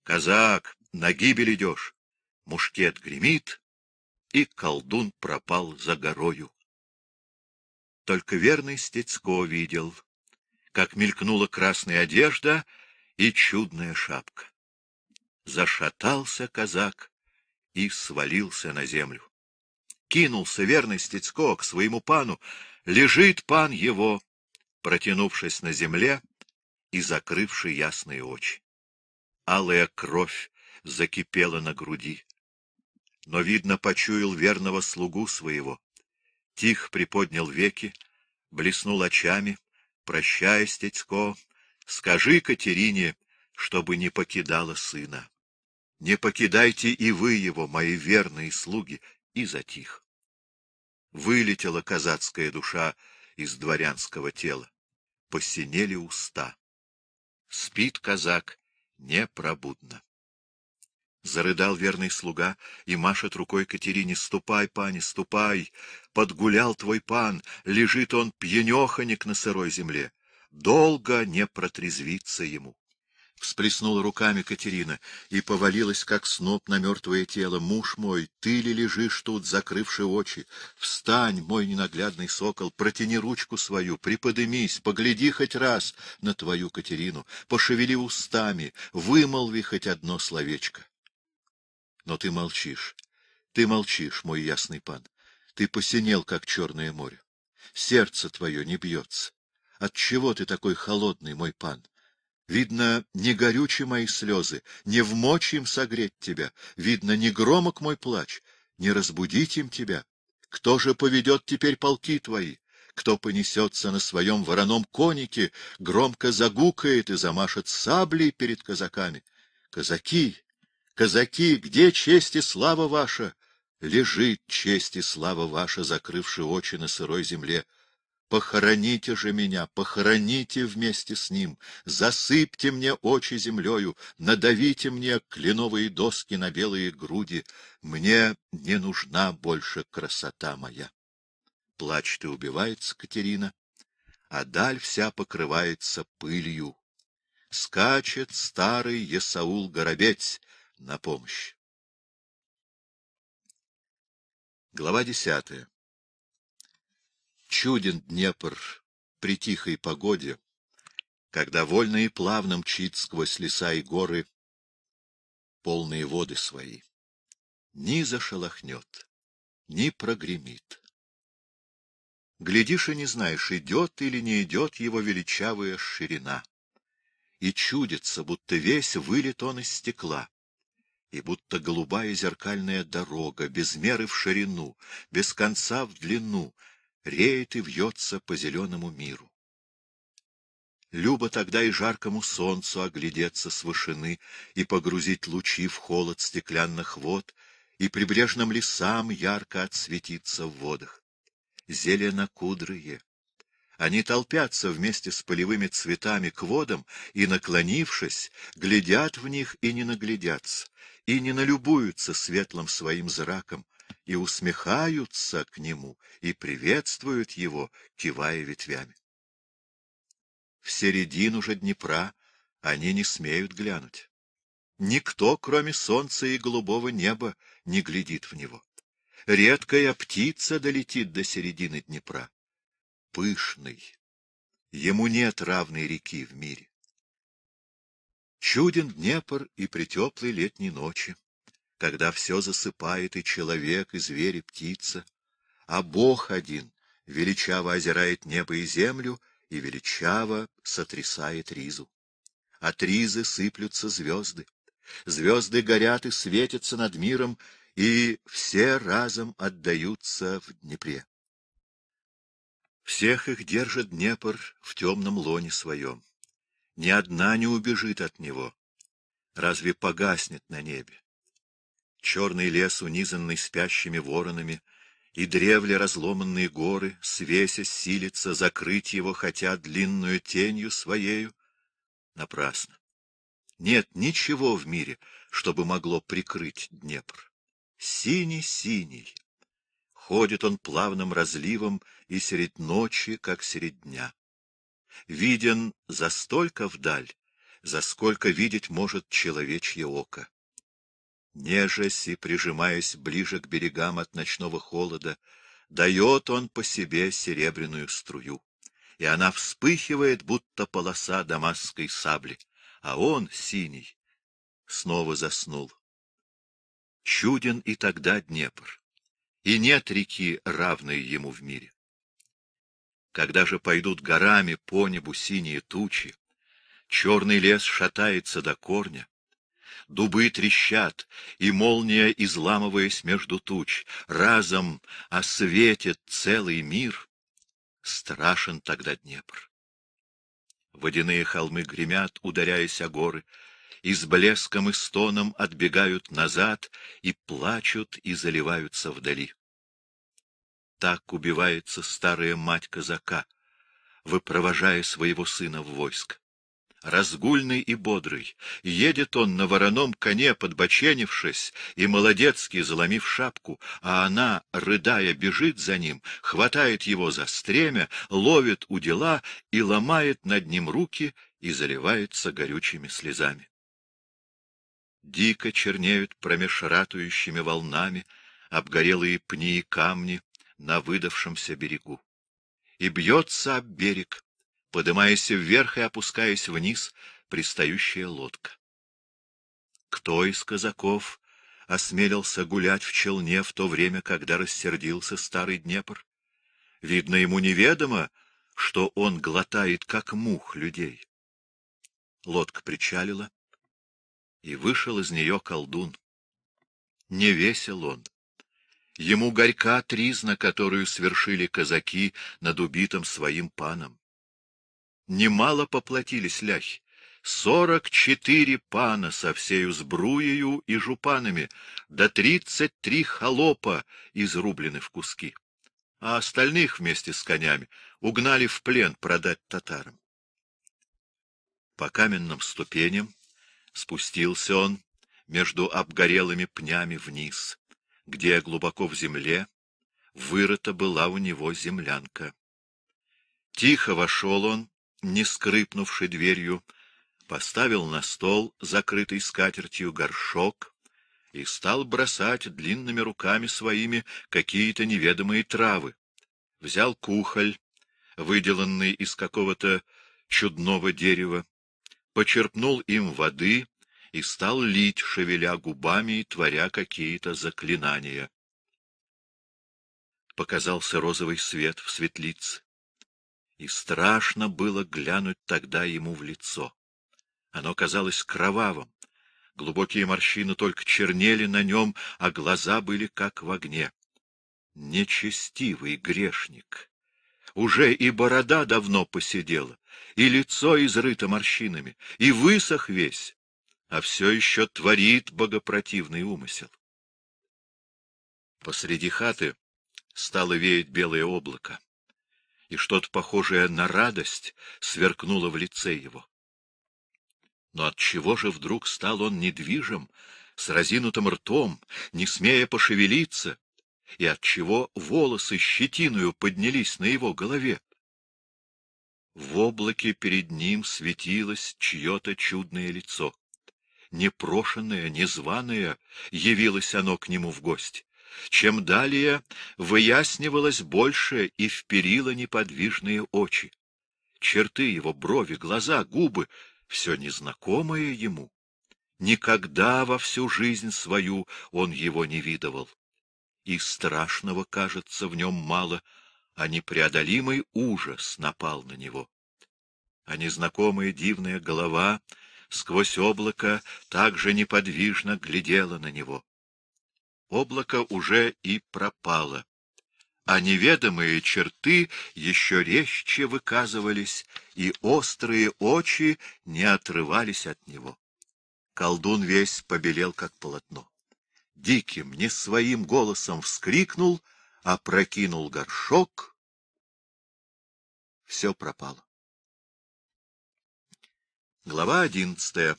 Казак, на гибель идешь. Мушкет гремит, и колдун пропал за горою. Только верный Стецко видел, как мелькнула красная одежда и чудная шапка. Зашатался казак и свалился на землю. Кинулся верный Стецко к своему пану, Лежит пан его, протянувшись на земле и закрывший ясные очи. Алая кровь закипела на груди. Но, видно, почуял верного слугу своего. Тих приподнял веки, блеснул очами. «Прощаясь, Тетько, скажи Катерине, чтобы не покидала сына. Не покидайте и вы его, мои верные слуги!» И затих. Вылетела казацкая душа из дворянского тела. Посинели уста. Спит казак непробудно. Зарыдал верный слуга и машет рукой Катерине. «Ступай, пани, ступай! Подгулял твой пан, лежит он пьянеханек на сырой земле. Долго не протрезвится ему» всплеснула руками Катерина и повалилась, как сноп на мертвое тело. «Муж мой, ты ли лежишь тут, закрывши очи? Встань, мой ненаглядный сокол, протяни ручку свою, приподымись, погляди хоть раз на твою Катерину, пошевели устами, вымолви хоть одно словечко». Но ты молчишь, ты молчишь, мой ясный пан, ты посинел, как черное море. Сердце твое не бьется. Отчего ты такой холодный, мой пан? Видно, не горючи мои слезы, не в мочь им согреть тебя, видно, не громок мой плач, не разбудить им тебя. Кто же поведет теперь полки твои? Кто понесется на своем вороном конике, громко загукает и замашет саблей перед казаками? Казаки, казаки, где честь и слава ваша? Лежит честь и слава ваша, закрывши очи на сырой земле. Похороните же меня, похороните вместе с ним, засыпьте мне очи землею, надавите мне кленовые доски на белые груди. Мне не нужна больше красота моя. Плачет и убивается Катерина, а даль вся покрывается пылью. Скачет старый Есаул-горобец на помощь. Глава десятая Чуден Днепр при тихой погоде, когда вольно и плавно мчит сквозь леса и горы полные воды свои. Ни зашелохнет, ни прогремит. Глядишь и не знаешь, идет или не идет его величавая ширина. И чудится, будто весь вылет он из стекла, и будто голубая зеркальная дорога, без меры в ширину, без конца в длину — реет и вьется по зеленому миру. Любо тогда и жаркому солнцу оглядеться с вышины и погрузить лучи в холод стеклянных вод, и прибрежным лесам ярко отсветиться в водах. Зеленокудрые. Они толпятся вместе с полевыми цветами к водам и, наклонившись, глядят в них и не наглядятся, и не налюбуются светлым своим зраком, и усмехаются к нему, и приветствуют его, кивая ветвями. В середину же Днепра они не смеют глянуть. Никто, кроме солнца и голубого неба, не глядит в него. Редкая птица долетит до середины Днепра. Пышный. Ему нет равной реки в мире. Чуден Днепр и при теплой летней ночи когда все засыпает и человек, и зверь, и птица. А Бог один величаво озирает небо и землю, и величаво сотрясает ризу. От ризы сыплются звезды. Звезды горят и светятся над миром, и все разом отдаются в Днепре. Всех их держит Днепр в темном лоне своем. Ни одна не убежит от него. Разве погаснет на небе? черный лес, унизанный спящими воронами, и древле разломанные горы, свеся, силится закрыть его, хотя длинную тенью своею. Напрасно. Нет ничего в мире, чтобы могло прикрыть Днепр. Синий-синий. Ходит он плавным разливом и средь ночи, как средь дня. Виден за столько вдаль, за сколько видеть может человечье око. Нежась и прижимаясь ближе к берегам от ночного холода, дает он по себе серебряную струю, и она вспыхивает, будто полоса дамасской сабли, а он, синий, снова заснул. Чуден и тогда Днепр, и нет реки, равной ему в мире. Когда же пойдут горами по небу синие тучи, черный лес шатается до корня, дубы трещат, и молния, изламываясь между туч, разом осветит целый мир, страшен тогда Днепр. Водяные холмы гремят, ударяясь о горы, и с блеском и стоном отбегают назад и плачут и заливаются вдали. Так убивается старая мать казака, выпровожая своего сына в войск разгульный и бодрый. Едет он на вороном коне, подбоченившись, и молодецкий заломив шапку, а она, рыдая, бежит за ним, хватает его за стремя, ловит у дела и ломает над ним руки и заливается горючими слезами. Дико чернеют промеж ратующими волнами обгорелые пни и камни на выдавшемся берегу. И бьется об берег Поднимаясь вверх и опускаясь вниз, пристающая лодка. Кто из казаков осмелился гулять в челне в то время, когда рассердился старый Днепр? Видно, ему неведомо, что он глотает, как мух, людей. Лодка причалила, и вышел из нее колдун. Не весел он. Ему горька тризна, которую свершили казаки над убитым своим паном. Немало поплатились ляхи. Сорок четыре пана со всею сбруею и жупанами, да тридцать три холопа изрублены в куски. А остальных вместе с конями угнали в плен продать татарам. По каменным ступеням спустился он между обгорелыми пнями вниз, где глубоко в земле вырыта была у него землянка. Тихо вошел он не скрипнувши дверью, поставил на стол, закрытый скатертью, горшок и стал бросать длинными руками своими какие-то неведомые травы. Взял кухоль, выделанный из какого-то чудного дерева, почерпнул им воды и стал лить, шевеля губами и творя какие-то заклинания. Показался розовый свет в светлице и страшно было глянуть тогда ему в лицо. Оно казалось кровавым, глубокие морщины только чернели на нем, а глаза были как в огне. Нечестивый грешник! Уже и борода давно посидела, и лицо изрыто морщинами, и высох весь, а все еще творит богопротивный умысел. Посреди хаты стало веять белое облако и что-то похожее на радость сверкнуло в лице его. Но от чего же вдруг стал он недвижим, с разинутым ртом, не смея пошевелиться, и от чего волосы щетиною поднялись на его голове? В облаке перед ним светилось чье-то чудное лицо. Непрошенное, незваное, явилось оно к нему в гости. Чем далее, выяснивалось больше и вперило неподвижные очи. Черты его, брови, глаза, губы — все незнакомое ему. Никогда во всю жизнь свою он его не видывал. И страшного, кажется, в нем мало, а непреодолимый ужас напал на него. А незнакомая дивная голова сквозь облако также неподвижно глядела на него облако уже и пропало, а неведомые черты еще резче выказывались, и острые очи не отрывались от него. Колдун весь побелел, как полотно. Диким, не своим голосом вскрикнул, опрокинул горшок. Все пропало. Глава одиннадцатая.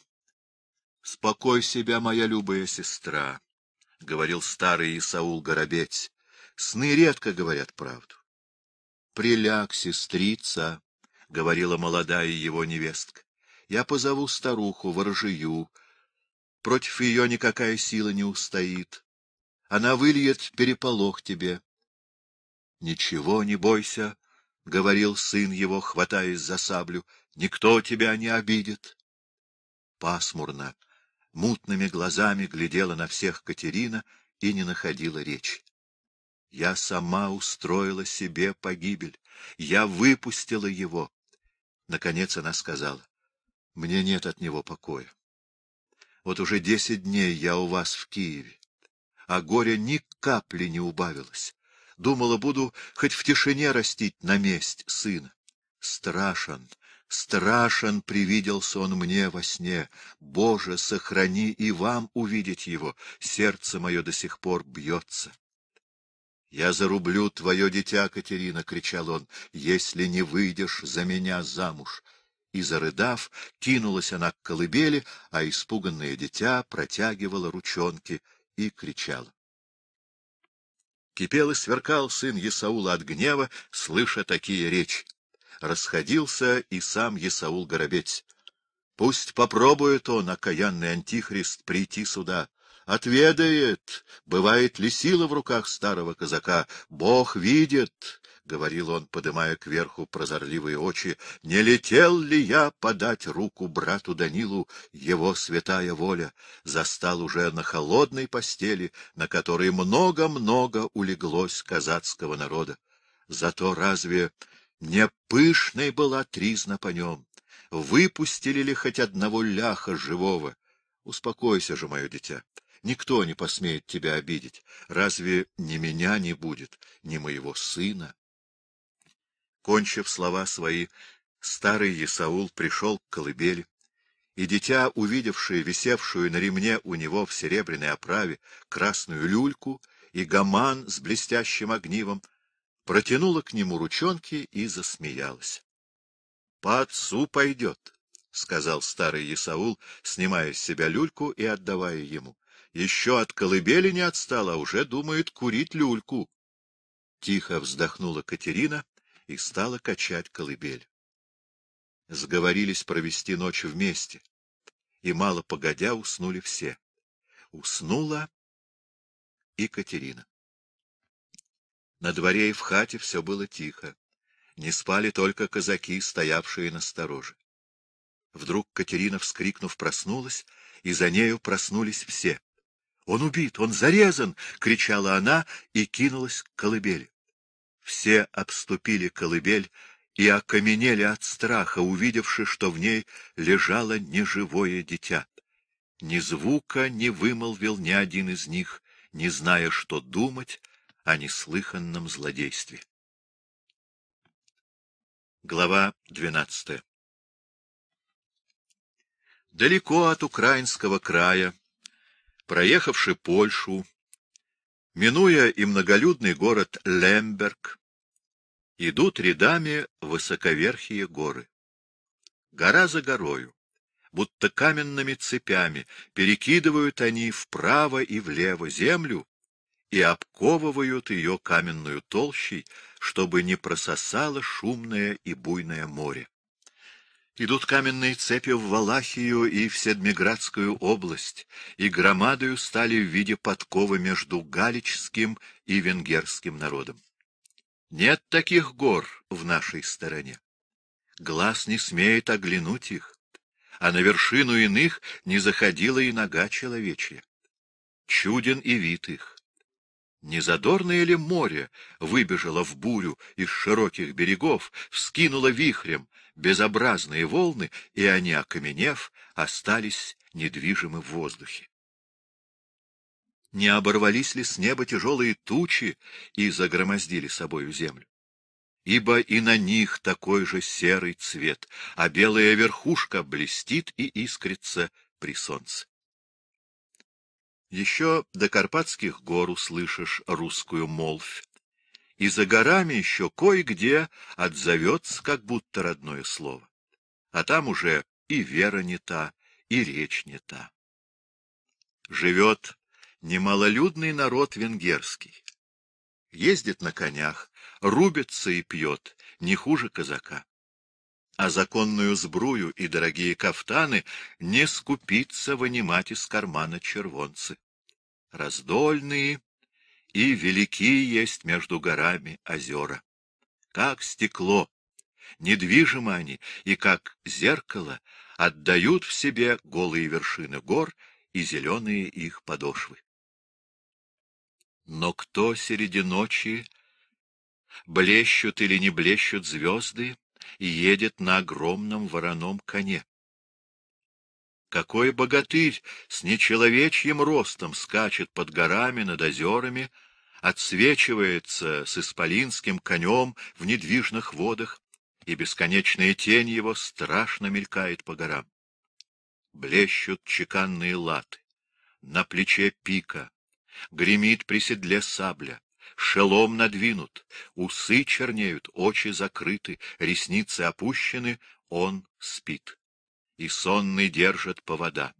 Спокой себя, моя любая сестра. — говорил старый Исаул Горобец, — сны редко говорят правду. — Приляг, сестрица, — говорила молодая его невестка, — я позову старуху, ворожию. Против ее никакая сила не устоит. Она выльет переполох тебе. — Ничего не бойся, — говорил сын его, хватаясь за саблю, — никто тебя не обидит. Пасмурно мутными глазами глядела на всех Катерина и не находила речи. Я сама устроила себе погибель. Я выпустила его. Наконец она сказала. Мне нет от него покоя. Вот уже десять дней я у вас в Киеве, а горе ни капли не убавилось. Думала, буду хоть в тишине растить на месть сына. Страшен, Страшен привиделся он мне во сне. Боже, сохрани и вам увидеть его. Сердце мое до сих пор бьется. — Я зарублю твое дитя, Катерина, — кричал он, — если не выйдешь за меня замуж. И, зарыдав, кинулась она к колыбели, а испуганное дитя протягивало ручонки и кричало. Кипел и сверкал сын Исаула от гнева, слыша такие речи расходился и сам Исаул Горобец. Пусть попробует он, окаянный антихрист, прийти сюда. Отведает, бывает ли сила в руках старого казака. Бог видит, — говорил он, подымая кверху прозорливые очи, — не летел ли я подать руку брату Данилу, его святая воля, застал уже на холодной постели, на которой много-много улеглось казацкого народа. Зато разве не пышной была тризна по нем. Выпустили ли хоть одного ляха живого? Успокойся же, мое дитя. Никто не посмеет тебя обидеть. Разве ни меня не будет, ни моего сына? Кончив слова свои, старый Исаул пришел к колыбели, и дитя, увидевшее висевшую на ремне у него в серебряной оправе красную люльку и гаман с блестящим огнивом, протянула к нему ручонки и засмеялась. — По отцу пойдет, — сказал старый Исаул, снимая с себя люльку и отдавая ему. — Еще от колыбели не отстала, уже думает курить люльку. Тихо вздохнула Катерина и стала качать колыбель. Сговорились провести ночь вместе, и мало погодя уснули все. Уснула и Катерина. На дворе и в хате все было тихо. Не спали только казаки, стоявшие на стороже. Вдруг Катерина, вскрикнув, проснулась, и за нею проснулись все. — Он убит! Он зарезан! — кричала она и кинулась к колыбели. Все обступили колыбель и окаменели от страха, увидевши, что в ней лежало неживое дитя. Ни звука не вымолвил ни один из них, не зная, что думать, о неслыханном злодействе. Глава 12 Далеко от украинского края, проехавши Польшу, минуя и многолюдный город Лемберг, идут рядами высоковерхие горы. Гора за горою, будто каменными цепями, перекидывают они вправо и влево землю, и обковывают ее каменную толщей, чтобы не прососало шумное и буйное море. Идут каменные цепи в Валахию и в Седмиградскую область, и громадою стали в виде подковы между галическим и венгерским народом. Нет таких гор в нашей стороне. Глаз не смеет оглянуть их, а на вершину иных не заходила и нога человечья. Чуден и вид их не задорное ли море выбежало в бурю из широких берегов, вскинуло вихрем безобразные волны, и они, окаменев, остались недвижимы в воздухе? Не оборвались ли с неба тяжелые тучи и загромоздили собою землю? Ибо и на них такой же серый цвет, а белая верхушка блестит и искрится при солнце еще до Карпатских гор услышишь русскую молвь. И за горами еще кое-где отзовется, как будто родное слово. А там уже и вера не та, и речь не та. Живет немалолюдный народ венгерский. Ездит на конях, рубится и пьет, не хуже казака а законную сбрую и дорогие кафтаны не скупиться вынимать из кармана червонцы. Раздольные и велики есть между горами озера. Как стекло, недвижимы они, и как зеркало отдают в себе голые вершины гор и зеленые их подошвы. Но кто среди ночи, блещут или не блещут звезды, и едет на огромном вороном коне. Какой богатырь с нечеловечьим ростом скачет под горами, над озерами, отсвечивается с исполинским конем в недвижных водах, и бесконечная тень его страшно мелькает по горам. Блещут чеканные латы, на плече пика, гремит при седле сабля, шелом надвинут, усы чернеют, очи закрыты, ресницы опущены, он спит. И сонный держит повода.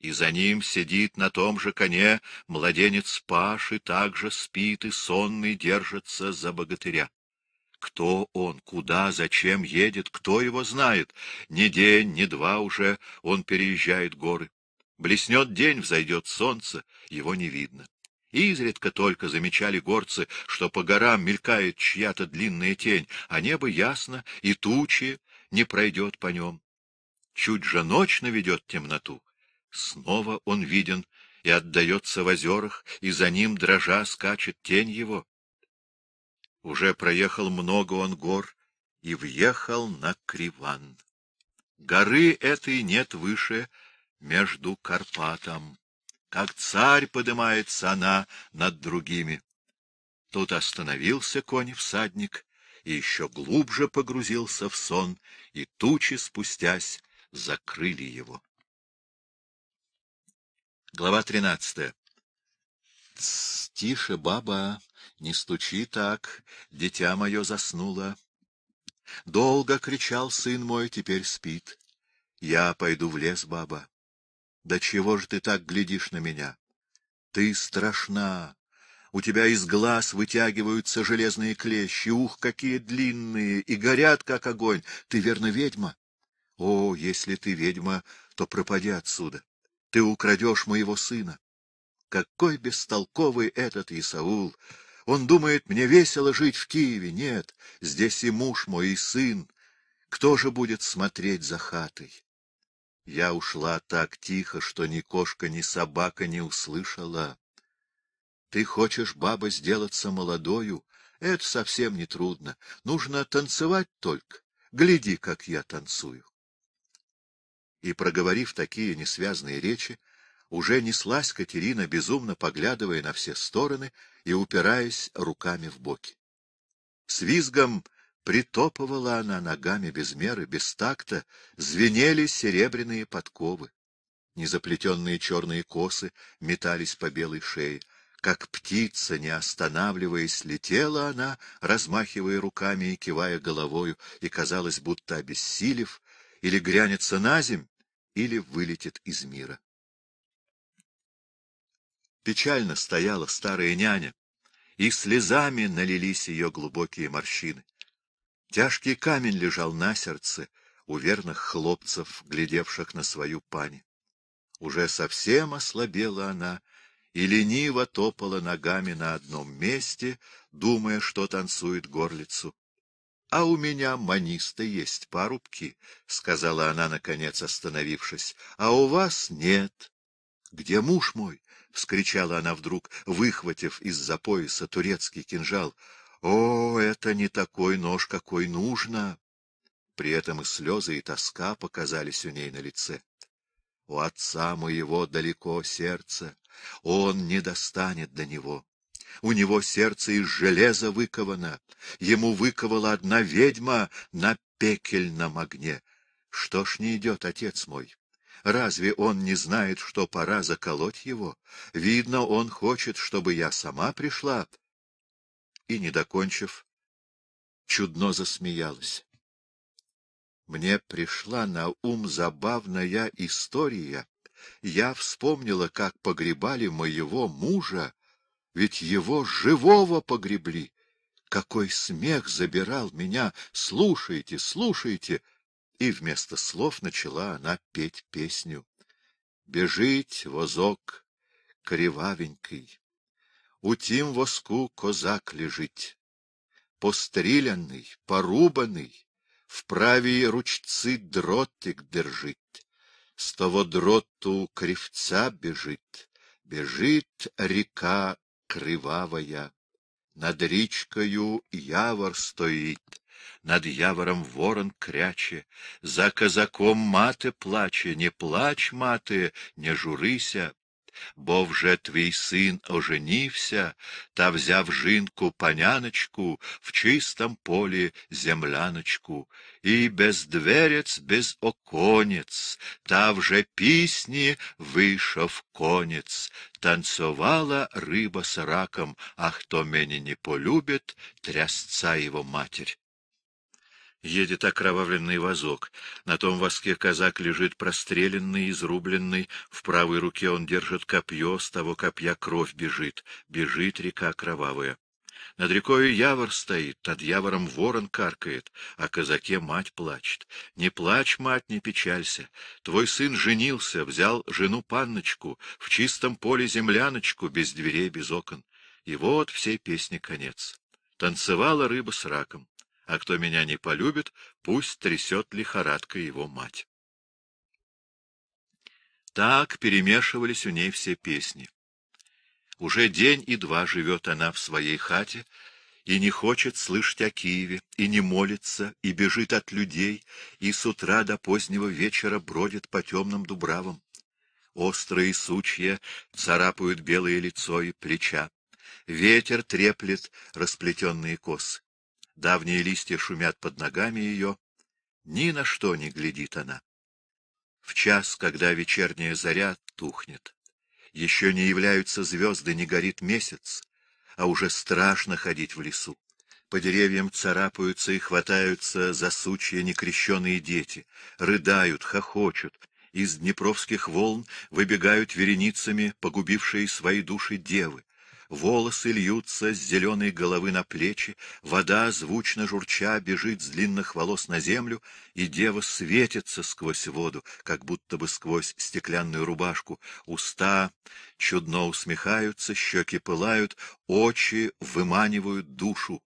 И за ним сидит на том же коне младенец паш и также спит и сонный держится за богатыря. Кто он, куда, зачем едет, кто его знает? Ни день, ни два уже он переезжает горы. Блеснет день, взойдет солнце, его не видно. Изредка только замечали горцы, что по горам мелькает чья-то длинная тень, а небо ясно и тучи не пройдет по нем. Чуть же ночь наведет темноту. Снова он виден и отдается в озерах, и за ним дрожа скачет тень его. Уже проехал много он гор и въехал на Криван. Горы этой нет выше между Карпатом как царь поднимается она над другими. Тут остановился конь-всадник и еще глубже погрузился в сон, и тучи, спустясь, закрыли его. Глава тринадцатая. «Тише, баба, не стучи так, дитя мое заснуло. Долго кричал сын мой, теперь спит. Я пойду в лес, баба. Да чего же ты так глядишь на меня? Ты страшна. У тебя из глаз вытягиваются железные клещи, ух, какие длинные, и горят, как огонь. Ты, верно, ведьма? О, если ты ведьма, то пропади отсюда. Ты украдешь моего сына. Какой бестолковый этот Исаул! Он думает, мне весело жить в Киеве. Нет, здесь и муж мой, и сын. Кто же будет смотреть за хатой? Я ушла так тихо, что ни кошка, ни собака не услышала. Ты хочешь, баба, сделаться молодою? Это совсем не трудно. Нужно танцевать только. Гляди, как я танцую. И, проговорив такие несвязные речи, уже неслась Катерина, безумно поглядывая на все стороны и упираясь руками в боки. С визгом Притопывала она ногами без меры, без такта, звенели серебряные подковы. Незаплетенные черные косы метались по белой шее. Как птица, не останавливаясь, летела она, размахивая руками и кивая головою, и казалось, будто обессилев, или грянется на земь, или вылетит из мира. Печально стояла старая няня, и слезами налились ее глубокие морщины. Тяжкий камень лежал на сердце у верных хлопцев, глядевших на свою пани. Уже совсем ослабела она и лениво топала ногами на одном месте, думая, что танцует горлицу. — А у меня манисты есть парубки, — сказала она, наконец остановившись, — а у вас нет. — Где муж мой? — вскричала она вдруг, выхватив из-за пояса турецкий кинжал. «О, это не такой нож, какой нужно!» При этом и слезы, и тоска показались у ней на лице. «У отца моего далеко сердце, он не достанет до него. У него сердце из железа выковано, ему выковала одна ведьма на пекельном огне. Что ж не идет, отец мой?» Разве он не знает, что пора заколоть его? Видно, он хочет, чтобы я сама пришла и, не докончив, чудно засмеялась. Мне пришла на ум забавная история. Я вспомнила, как погребали моего мужа, ведь его живого погребли. Какой смех забирал меня! Слушайте, слушайте! И вместо слов начала она петь песню. Бежить, возок, кривавенький, у тим воску козак лежить. Постріляний, порубаний, в правій ручці дротик держить, З того дроту кривця біжить, біжить ріка кривавая. Над річкою явор стоїть, над явором ворон кряче, за казаком мати плаче, не плач, мати, не журися. Бо вже твій син оженівся та взяв жінку паняночку в чистом полі земляночку, і без дверець, без оконець, та вже пісні вийшов конець, танцювала риба с раком, а хто мені не полюбить, трясца його матір едет окровавленный возок, На том воске казак лежит простреленный, изрубленный. В правой руке он держит копье, с того копья кровь бежит. Бежит река кровавая. Над рекою явор стоит, над явором ворон каркает, а казаке мать плачет. Не плачь, мать, не печалься. Твой сын женился, взял жену панночку, в чистом поле земляночку, без дверей, без окон. И вот всей песни конец. Танцевала рыба с раком а кто меня не полюбит, пусть трясет лихорадка его мать. Так перемешивались у ней все песни. Уже день и два живет она в своей хате, и не хочет слышать о Киеве, и не молится, и бежит от людей, и с утра до позднего вечера бродит по темным дубравам. Острые сучья царапают белое лицо и плеча. Ветер треплет расплетенные косы. Давние листья шумят под ногами ее. Ни на что не глядит она. В час, когда вечерняя заря тухнет, еще не являются звезды, не горит месяц, а уже страшно ходить в лесу. По деревьям царапаются и хватаются за сучья некрещенные дети, рыдают, хохочут. Из днепровских волн выбегают вереницами погубившие свои души девы волосы льются с зеленой головы на плечи, вода, звучно журча, бежит с длинных волос на землю, и дева светится сквозь воду, как будто бы сквозь стеклянную рубашку. Уста чудно усмехаются, щеки пылают, очи выманивают душу.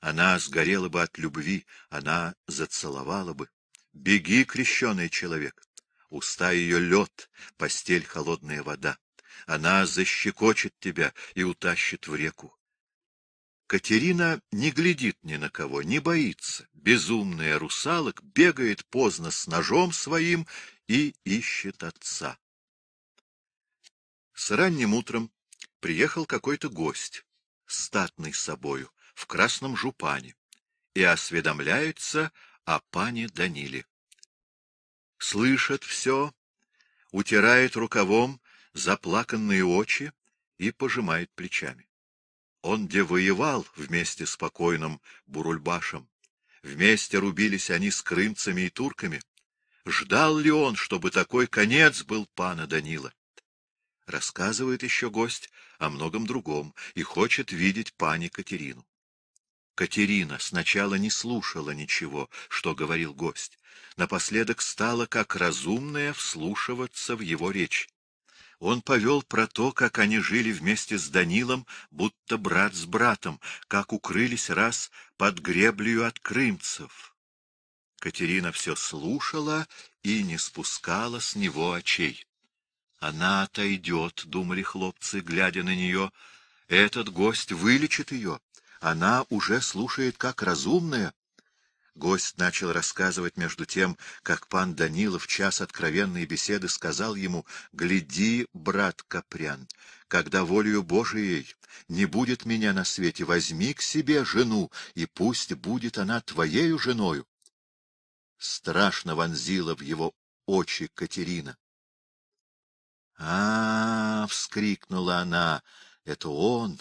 Она сгорела бы от любви, она зацеловала бы. «Беги, крещеный человек!» Уста ее лед, постель холодная вода. Она защекочет тебя и утащит в реку. Катерина не глядит ни на кого, не боится. Безумная русалок бегает поздно с ножом своим и ищет отца. С ранним утром приехал какой-то гость, статный собою, в красном жупане, и осведомляется о пане Даниле. Слышит все, утирает рукавом заплаканные очи и пожимает плечами. Он где воевал вместе с покойным Бурульбашем, вместе рубились они с крымцами и турками. Ждал ли он, чтобы такой конец был пана Данила? Рассказывает еще гость о многом другом и хочет видеть пани Катерину. Катерина сначала не слушала ничего, что говорил гость. Напоследок стала, как разумная, вслушиваться в его речь. Он повел про то, как они жили вместе с Данилом, будто брат с братом, как укрылись раз под греблею от крымцев. Катерина все слушала и не спускала с него очей. «Она отойдет», — думали хлопцы, глядя на нее. «Этот гость вылечит ее. Она уже слушает как разумная». Гость начал рассказывать между тем, как пан Данилов в час откровенной беседы сказал ему «Гляди, брат Капрян, когда волею Божией не будет меня на свете, возьми к себе жену, и пусть будет она твоею женою». Страшно вонзила в его очи Катерина. «А, -а — вскрикнула она, — это он,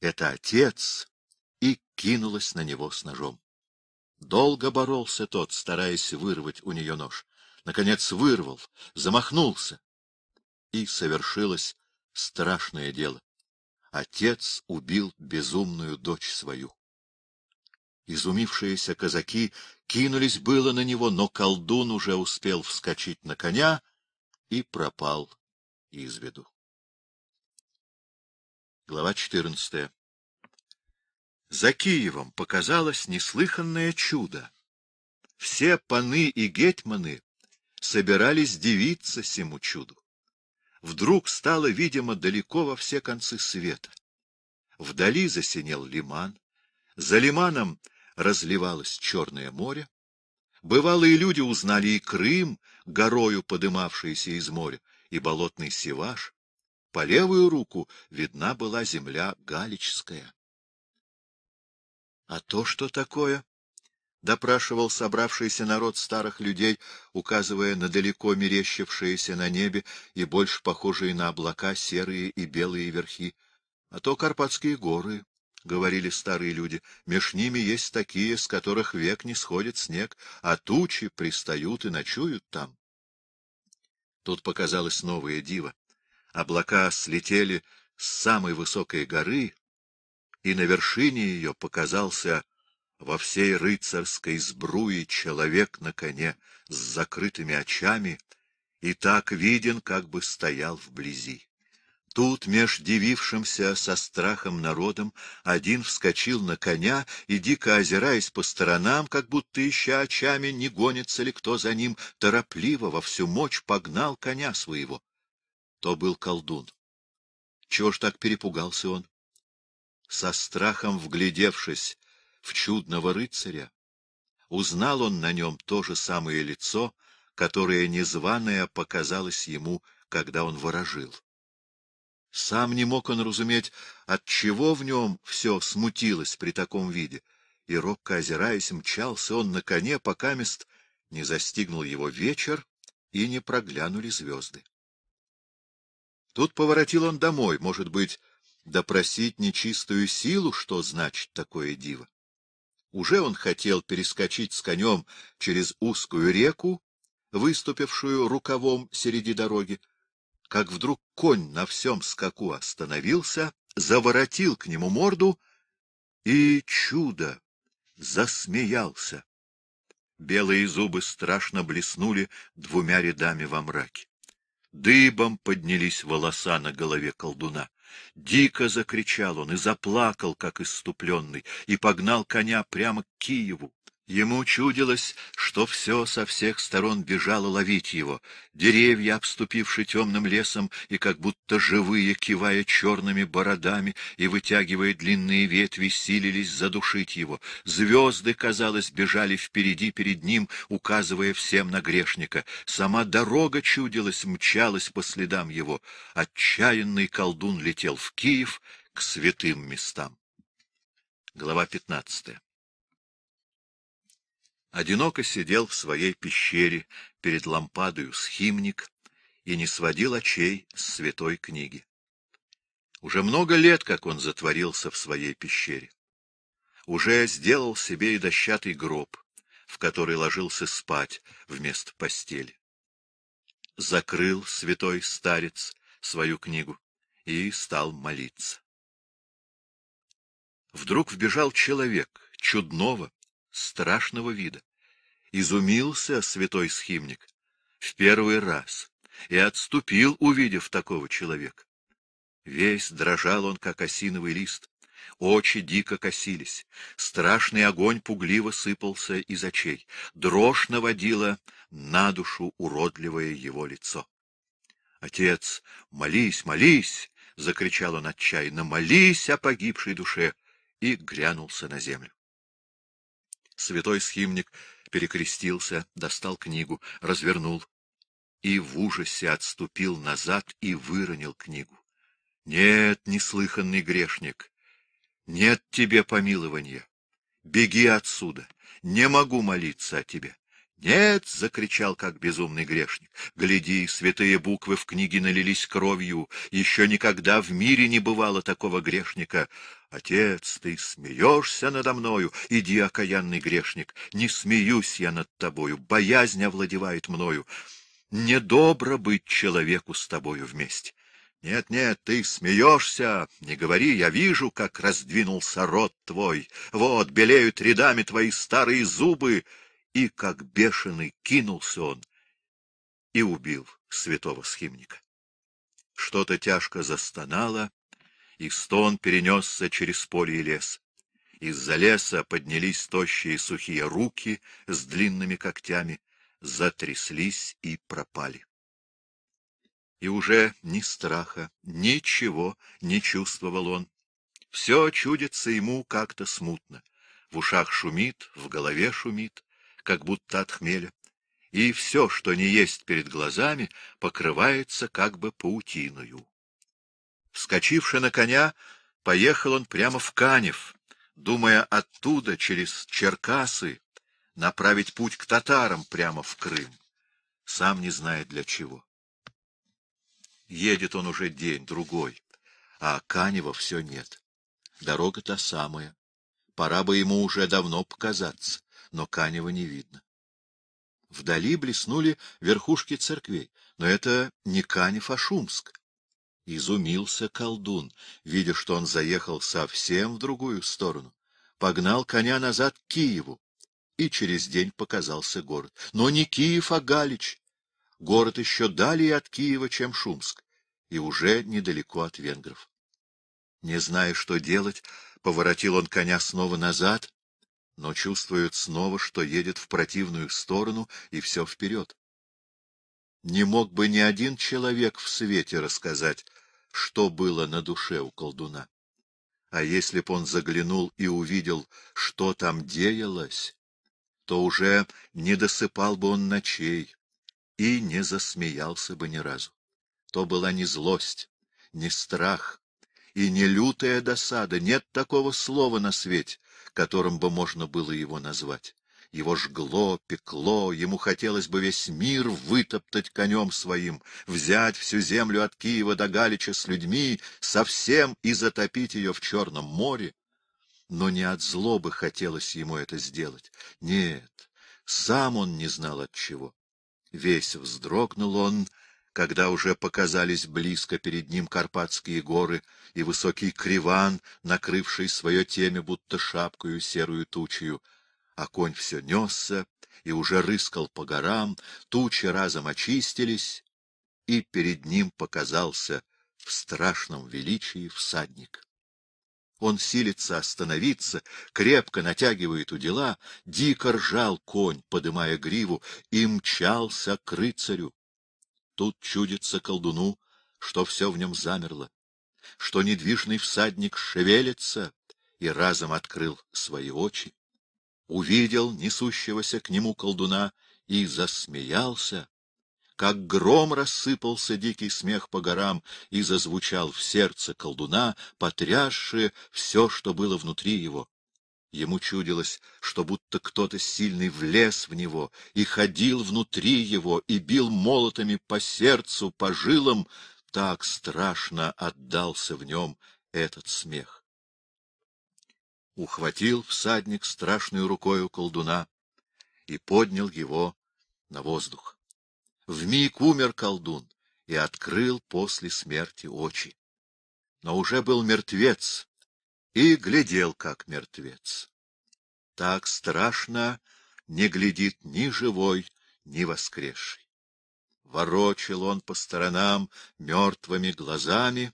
это отец! И кинулась на него с ножом. Долго боролся тот, стараясь вырвать у нее нож. Наконец вырвал, замахнулся. И совершилось страшное дело. Отец убил безумную дочь свою. Изумившиеся казаки кинулись было на него, но колдун уже успел вскочить на коня и пропал из виду. Глава четырнадцатая. За Киевом показалось неслыханное чудо. Все паны и гетьманы собирались дивиться сему чуду. Вдруг стало видимо далеко во все концы света. Вдали засинел лиман, за лиманом разливалось Черное море. Бывалые люди узнали и Крым, горою подымавшийся из моря, и болотный Севаш. По левую руку видна была земля галичская. А то что такое? — допрашивал собравшийся народ старых людей, указывая на далеко мерещившиеся на небе и больше похожие на облака серые и белые верхи. — А то Карпатские горы, — говорили старые люди, — меж ними есть такие, с которых век не сходит снег, а тучи пристают и ночуют там. Тут показалось новое диво. Облака слетели с самой высокой горы и на вершине ее показался во всей рыцарской сбруе человек на коне с закрытыми очами и так виден, как бы стоял вблизи. Тут, меж дивившимся со страхом народом, один вскочил на коня и, дико озираясь по сторонам, как будто ища очами, не гонится ли кто за ним, торопливо во всю мочь погнал коня своего. То был колдун. Чего ж так перепугался он? со страхом вглядевшись в чудного рыцаря, узнал он на нем то же самое лицо, которое незваное показалось ему, когда он ворожил. Сам не мог он разуметь, от чего в нем все смутилось при таком виде, и, робко озираясь, мчался он на коне, пока мест не застигнул его вечер и не проглянули звезды. Тут поворотил он домой, может быть, Допросить нечистую силу, что значит такое диво? Уже он хотел перескочить с конем через узкую реку, выступившую рукавом среди дороги, как вдруг конь на всем скаку остановился, заворотил к нему морду и, чудо, засмеялся. Белые зубы страшно блеснули двумя рядами во мраке. Дыбом поднялись волоса на голове колдуна. Дико закричал он и заплакал, как иступленный, и погнал коня прямо к Киеву. Ему чудилось, что все со всех сторон бежало ловить его, деревья, обступившие темным лесом и как будто живые, кивая черными бородами и вытягивая длинные ветви, силились задушить его. Звезды, казалось, бежали впереди перед ним, указывая всем на грешника. Сама дорога чудилась, мчалась по следам его. Отчаянный колдун летел в Киев к святым местам. Глава пятнадцатая одиноко сидел в своей пещере перед лампадою схимник и не сводил очей с святой книги. Уже много лет, как он затворился в своей пещере. Уже сделал себе и дощатый гроб, в который ложился спать вместо постели. Закрыл святой старец свою книгу и стал молиться. Вдруг вбежал человек, чудного, страшного вида. Изумился святой схимник в первый раз и отступил, увидев такого человека. Весь дрожал он, как осиновый лист. Очи дико косились, страшный огонь пугливо сыпался из очей, дрожь наводила на душу уродливое его лицо. — Отец, молись, молись! — закричал он отчаянно. — Молись о погибшей душе! И грянулся на землю. Святой схимник перекрестился, достал книгу, развернул и в ужасе отступил назад и выронил книгу. Нет, неслыханный грешник, нет тебе помилования. Беги отсюда, не могу молиться о тебе. «Нет!» — закричал, как безумный грешник. «Гляди, святые буквы в книге налились кровью. Еще никогда в мире не бывало такого грешника. Отец, ты смеешься надо мною, иди, окаянный грешник, не смеюсь я над тобою, боязнь овладевает мною. Недобро быть человеку с тобою вместе. Нет, нет, ты смеешься, не говори, я вижу, как раздвинулся рот твой. Вот, белеют рядами твои старые зубы. И как бешеный кинулся он и убил святого схимника. Что-то тяжко застонало, и стон перенесся через поле и лес. Из-за леса поднялись тощие сухие руки с длинными когтями, затряслись и пропали. И уже ни страха, ничего не чувствовал он. Все чудится ему как-то смутно. В ушах шумит, в голове шумит, как будто от хмеля. И все, что не есть перед глазами, покрывается как бы паутиною. Вскочивши на коня, поехал он прямо в Канев, думая оттуда, через Черкасы, направить путь к татарам прямо в Крым, сам не знает для чего. Едет он уже день, другой, а Канева все нет. Дорога та самая. Пора бы ему уже давно показаться, но Канева не видно. Вдали блеснули верхушки церквей, но это не Канев, а Шумск. Изумился колдун, видя, что он заехал совсем в другую сторону. Погнал коня назад к Киеву, и через день показался город. Но не Киев, а Галич. Город еще далее от Киева, чем Шумск, и уже недалеко от венгров. Не зная, что делать, поворотил он коня снова назад, но чувствует снова, что едет в противную сторону и все вперед не мог бы ни один человек в свете рассказать, что было на душе у колдуна. А если б он заглянул и увидел, что там деялось, то уже не досыпал бы он ночей и не засмеялся бы ни разу. То была не злость, не страх и не лютая досада, нет такого слова на свете, которым бы можно было его назвать. Его жгло, пекло, ему хотелось бы весь мир вытоптать конем своим, взять всю землю от Киева до Галича с людьми, совсем и затопить ее в Черном море. Но не от злобы хотелось ему это сделать. Нет, сам он не знал от чего. Весь вздрогнул он, когда уже показались близко перед ним Карпатские горы и высокий криван, накрывший свое теме будто шапкою серую тучью — а конь все несся и уже рыскал по горам, тучи разом очистились, и перед ним показался в страшном величии всадник. Он силится остановиться, крепко натягивает удила, дико ржал конь, подымая гриву, и мчался к рыцарю. Тут чудится колдуну, что все в нем замерло, что недвижный всадник шевелится и разом открыл свои очи увидел несущегося к нему колдуна и засмеялся. Как гром рассыпался дикий смех по горам и зазвучал в сердце колдуна, потрясшее все, что было внутри его. Ему чудилось, что будто кто-то сильный влез в него и ходил внутри его и бил молотами по сердцу, по жилам, так страшно отдался в нем этот смех ухватил всадник страшную рукою колдуна и поднял его на воздух. Вмиг умер колдун и открыл после смерти очи. Но уже был мертвец и глядел, как мертвец. Так страшно не глядит ни живой, ни воскресший. Ворочил он по сторонам мертвыми глазами,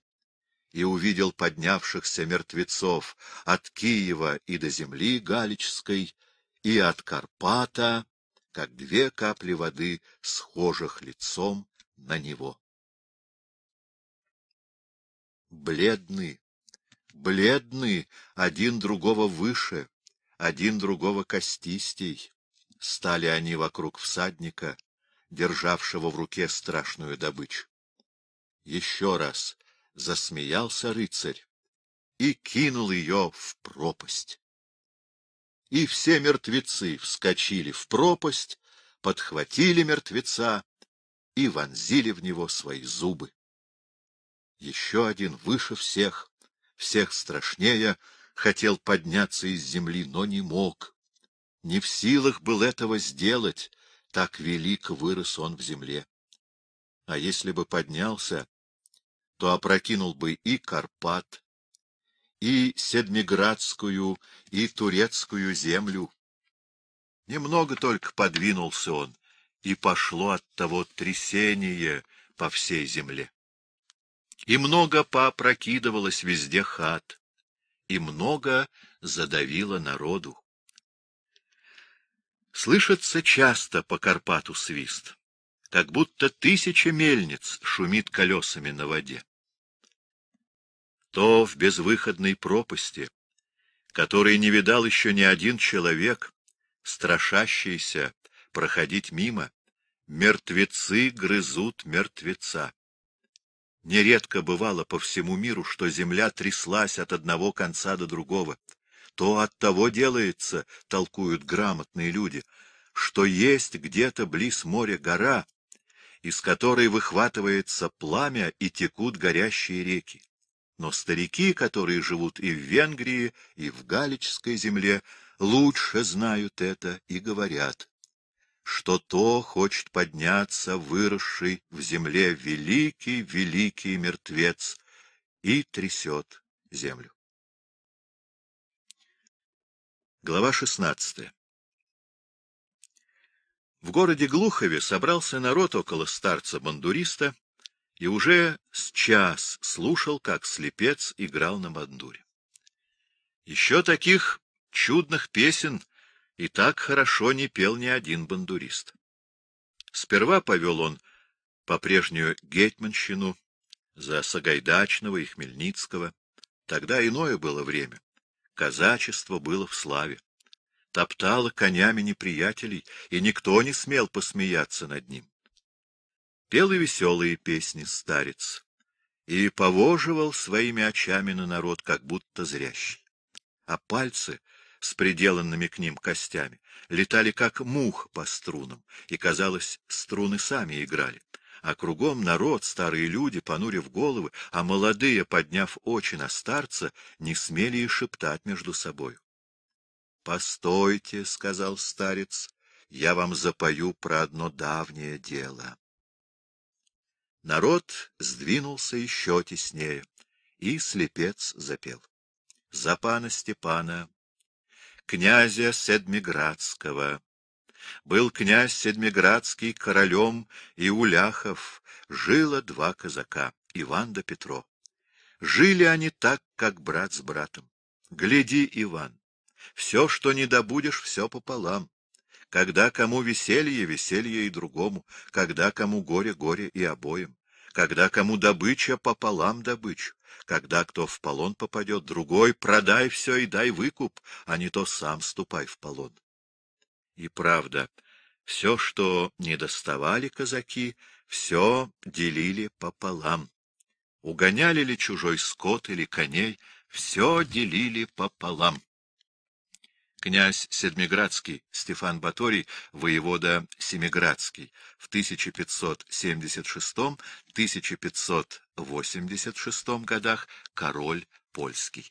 и увидел поднявшихся мертвецов от Киева и до земли галичской и от Карпата, как две капли воды, схожих лицом на него. Бледны, бледны, один другого выше, один другого костистей. Стали они вокруг всадника, державшего в руке страшную добычу. Еще раз засмеялся рыцарь и кинул ее в пропасть. И все мертвецы вскочили в пропасть, подхватили мертвеца и вонзили в него свои зубы. Еще один выше всех, всех страшнее, хотел подняться из земли, но не мог. Не в силах был этого сделать, так велик вырос он в земле. А если бы поднялся, то опрокинул бы и Карпат, и Седмиградскую, и Турецкую землю. Немного только подвинулся он, и пошло от того трясение по всей земле. И много поопрокидывалось везде хат, и много задавило народу. Слышится часто по Карпату свист, как будто тысяча мельниц шумит колесами на воде то в безвыходной пропасти, которой не видал еще ни один человек, страшащийся проходить мимо, мертвецы грызут мертвеца. Нередко бывало по всему миру, что земля тряслась от одного конца до другого. То от того делается, толкуют грамотные люди, что есть где-то близ моря гора, из которой выхватывается пламя и текут горящие реки. Но старики, которые живут и в Венгрии, и в Галичской земле, лучше знают это и говорят, что то хочет подняться выросший в земле великий-великий мертвец и трясет землю. Глава шестнадцатая. В городе Глухове собрался народ около старца-бандуриста, и уже с час слушал, как слепец играл на бандуре. Еще таких чудных песен и так хорошо не пел ни один бандурист. Сперва повел он по прежнюю гетьманщину за Сагайдачного и Хмельницкого. Тогда иное было время. Казачество было в славе. Топтало конями неприятелей, и никто не смел посмеяться над ним пел и веселые песни старец и повоживал своими очами на народ, как будто зрящий. А пальцы с приделанными к ним костями летали, как мух по струнам, и, казалось, струны сами играли. А кругом народ, старые люди, понурив головы, а молодые, подняв очи на старца, не смели и шептать между собою. — Постойте, — сказал старец, — я вам запою про одно давнее дело. Народ сдвинулся еще теснее, и слепец запел. За пана Степана, князя Седмиградского, был князь Седмиградский королем и уляхов, жило два казака, Иван да Петро. Жили они так, как брат с братом. Гляди, Иван, все, что не добудешь, все пополам. Когда кому веселье, веселье и другому, когда кому горе, горе и обоим, когда кому добыча, пополам добычу, когда кто в полон попадет, другой продай все и дай выкуп, а не то сам ступай в полон. И правда, все, что не доставали казаки, все делили пополам. Угоняли ли чужой скот или коней, все делили пополам князь Седмиградский, Стефан Баторий, воевода Семиградский, в 1576-1586 годах король польский.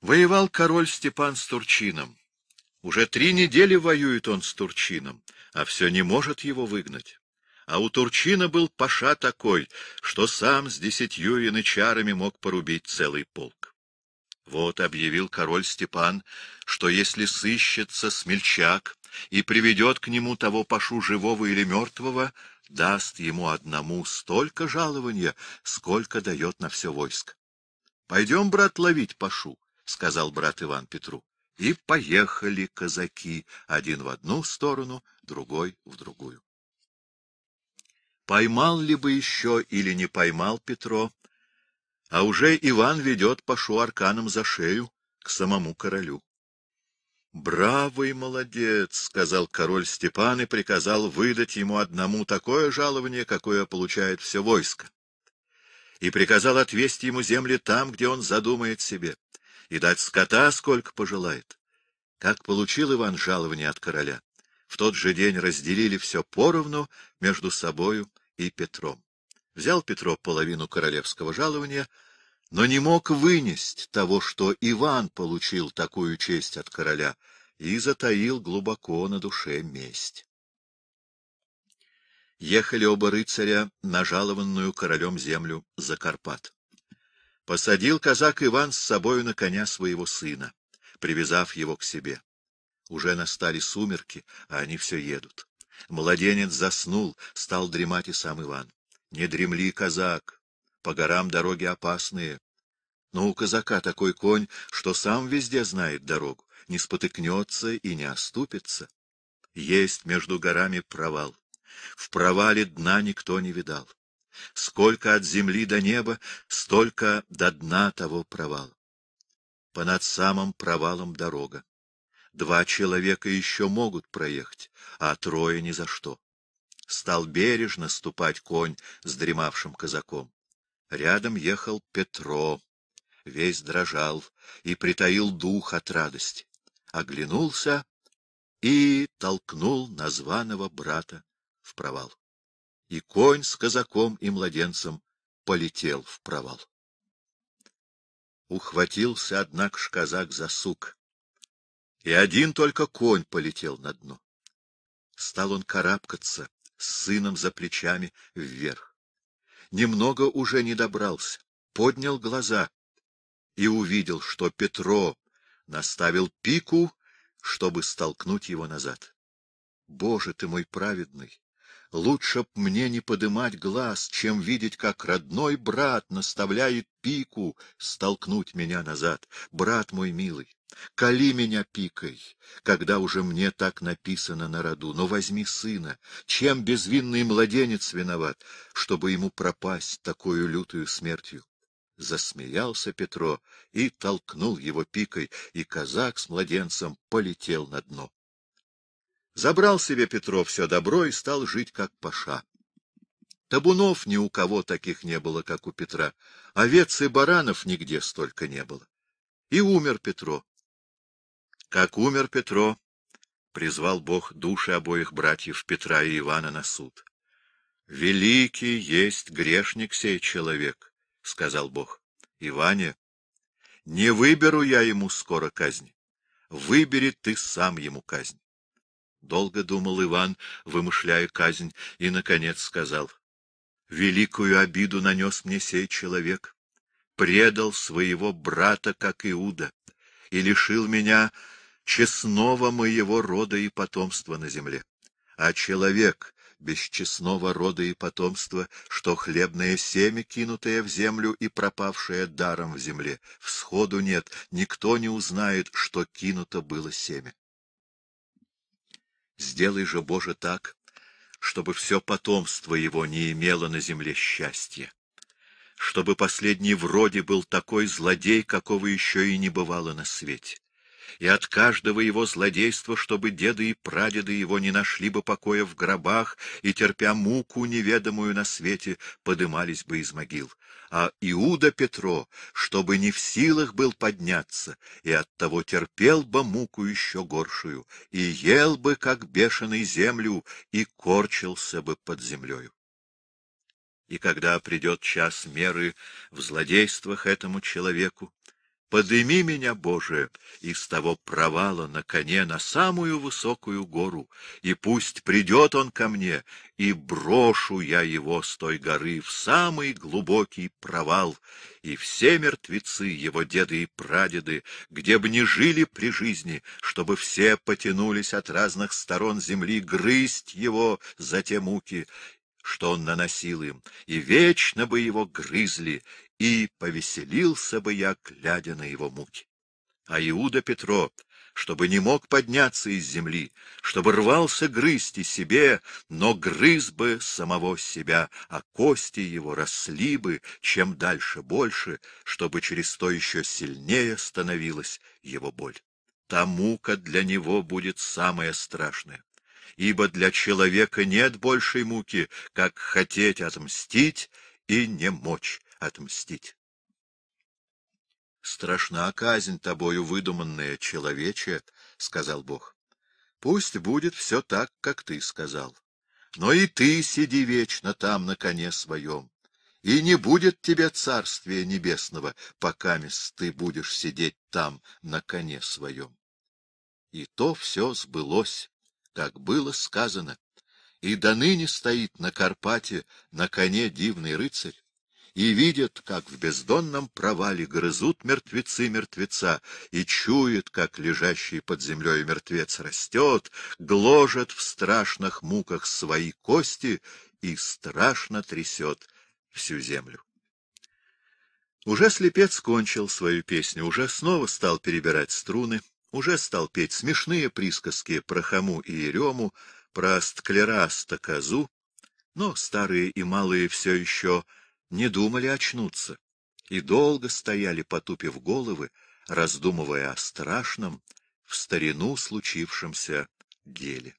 Воевал король Степан с Турчином. Уже три недели воюет он с Турчином, а все не может его выгнать. А у Турчина был паша такой, что сам с десятью янычарами мог порубить целый полк. Вот объявил король Степан, что если сыщется смельчак и приведет к нему того пашу живого или мертвого, даст ему одному столько жалования, сколько дает на все войск. Пойдем, брат, ловить пашу, — сказал брат Иван Петру. И поехали казаки, один в одну сторону, другой в другую. Поймал ли бы еще или не поймал Петро а уже Иван ведет Пашу Арканом за шею к самому королю. «Бравый молодец!» — сказал король Степан и приказал выдать ему одному такое жалование, какое получает все войско. И приказал отвести ему земли там, где он задумает себе, и дать скота, сколько пожелает. Как получил Иван жалование от короля, в тот же день разделили все поровну между собою и Петром. Взял Петро половину королевского жалования — но не мог вынести того, что Иван получил такую честь от короля, и затаил глубоко на душе месть. Ехали оба рыцаря на жалованную королем землю Закарпат. Посадил казак Иван с собою на коня своего сына, привязав его к себе. Уже настали сумерки, а они все едут. Младенец заснул, стал дремать и сам Иван. — Не дремли, казак, по горам дороги опасные, но у казака такой конь, что сам везде знает дорогу, не спотыкнется и не оступится. Есть между горами провал. В провале дна никто не видал. Сколько от земли до неба, столько до дна того провала. Понад самым провалом дорога. Два человека еще могут проехать, а трое ни за что. Стал бережно ступать конь с дремавшим казаком. Рядом ехал Петро весь дрожал и притаил дух от радости. Оглянулся и толкнул названого брата в провал. И конь с казаком и младенцем полетел в провал. Ухватился, однако, ж казак за сук. И один только конь полетел на дно. Стал он карабкаться с сыном за плечами вверх. Немного уже не добрался, поднял глаза — и увидел, что Петро наставил пику, чтобы столкнуть его назад. Боже ты мой праведный! Лучше б мне не подымать глаз, чем видеть, как родной брат наставляет пику столкнуть меня назад. Брат мой милый, кали меня пикой, когда уже мне так написано на роду, но возьми сына, чем безвинный младенец виноват, чтобы ему пропасть такую лютую смертью. Засмеялся Петро и толкнул его пикой, и казак с младенцем полетел на дно. Забрал себе Петро все добро и стал жить как паша. Табунов ни у кого таких не было, как у Петра, овец и баранов нигде столько не было. И умер Петро. Как умер Петро, призвал Бог души обоих братьев Петра и Ивана на суд. Великий есть грешник сей человек, — сказал Бог. — Иване, не выберу я ему скоро казнь. Выбери ты сам ему казнь. Долго думал Иван, вымышляя казнь, и, наконец, сказал. — Великую обиду нанес мне сей человек. Предал своего брата, как Иуда, и лишил меня честного моего рода и потомства на земле. А человек, без рода и потомства, что хлебное семя, кинутое в землю и пропавшее даром в земле, всходу нет, никто не узнает, что кинуто было семя. Сделай же, Боже, так, чтобы все потомство его не имело на земле счастья, чтобы последний вроде был такой злодей, какого еще и не бывало на свете и от каждого его злодейства, чтобы деды и прадеды его не нашли бы покоя в гробах и, терпя муку неведомую на свете, подымались бы из могил. А Иуда Петро, чтобы не в силах был подняться, и оттого терпел бы муку еще горшую, и ел бы, как бешеный, землю, и корчился бы под землею. И когда придет час меры в злодействах этому человеку, Подыми меня, Боже, из того провала на коне на самую высокую гору, и пусть придет он ко мне, и брошу я его с той горы в самый глубокий провал, и все мертвецы, его деды и прадеды, где бы ни жили при жизни, чтобы все потянулись от разных сторон земли грызть его за те муки, что он наносил им, и вечно бы его грызли, и повеселился бы я, глядя на его муки. А Иуда Петро, чтобы не мог подняться из земли, чтобы рвался грызть и себе, но грыз бы самого себя, а кости его росли бы, чем дальше больше, чтобы через то еще сильнее становилась его боль. Та мука для него будет самая страшная ибо для человека нет большей муки, как хотеть отмстить и не мочь отмстить. Страшна казнь тобою выдуманная, человече, — сказал Бог. Пусть будет все так, как ты сказал. Но и ты сиди вечно там на коне своем, и не будет тебе царствия небесного, пока ты будешь сидеть там на коне своем. И то все сбылось, как было сказано, и до ныне стоит на Карпате на коне дивный рыцарь, и видит, как в бездонном провале грызут мертвецы мертвеца, и чует, как лежащий под землей мертвец растет, гложет в страшных муках свои кости и страшно трясет всю землю. Уже слепец кончил свою песню, уже снова стал перебирать струны — уже стал петь смешные присказки про Хаму и Ерему, про стклераста козу, но старые и малые все еще не думали очнуться и долго стояли, потупив головы, раздумывая о страшном, в старину случившемся деле.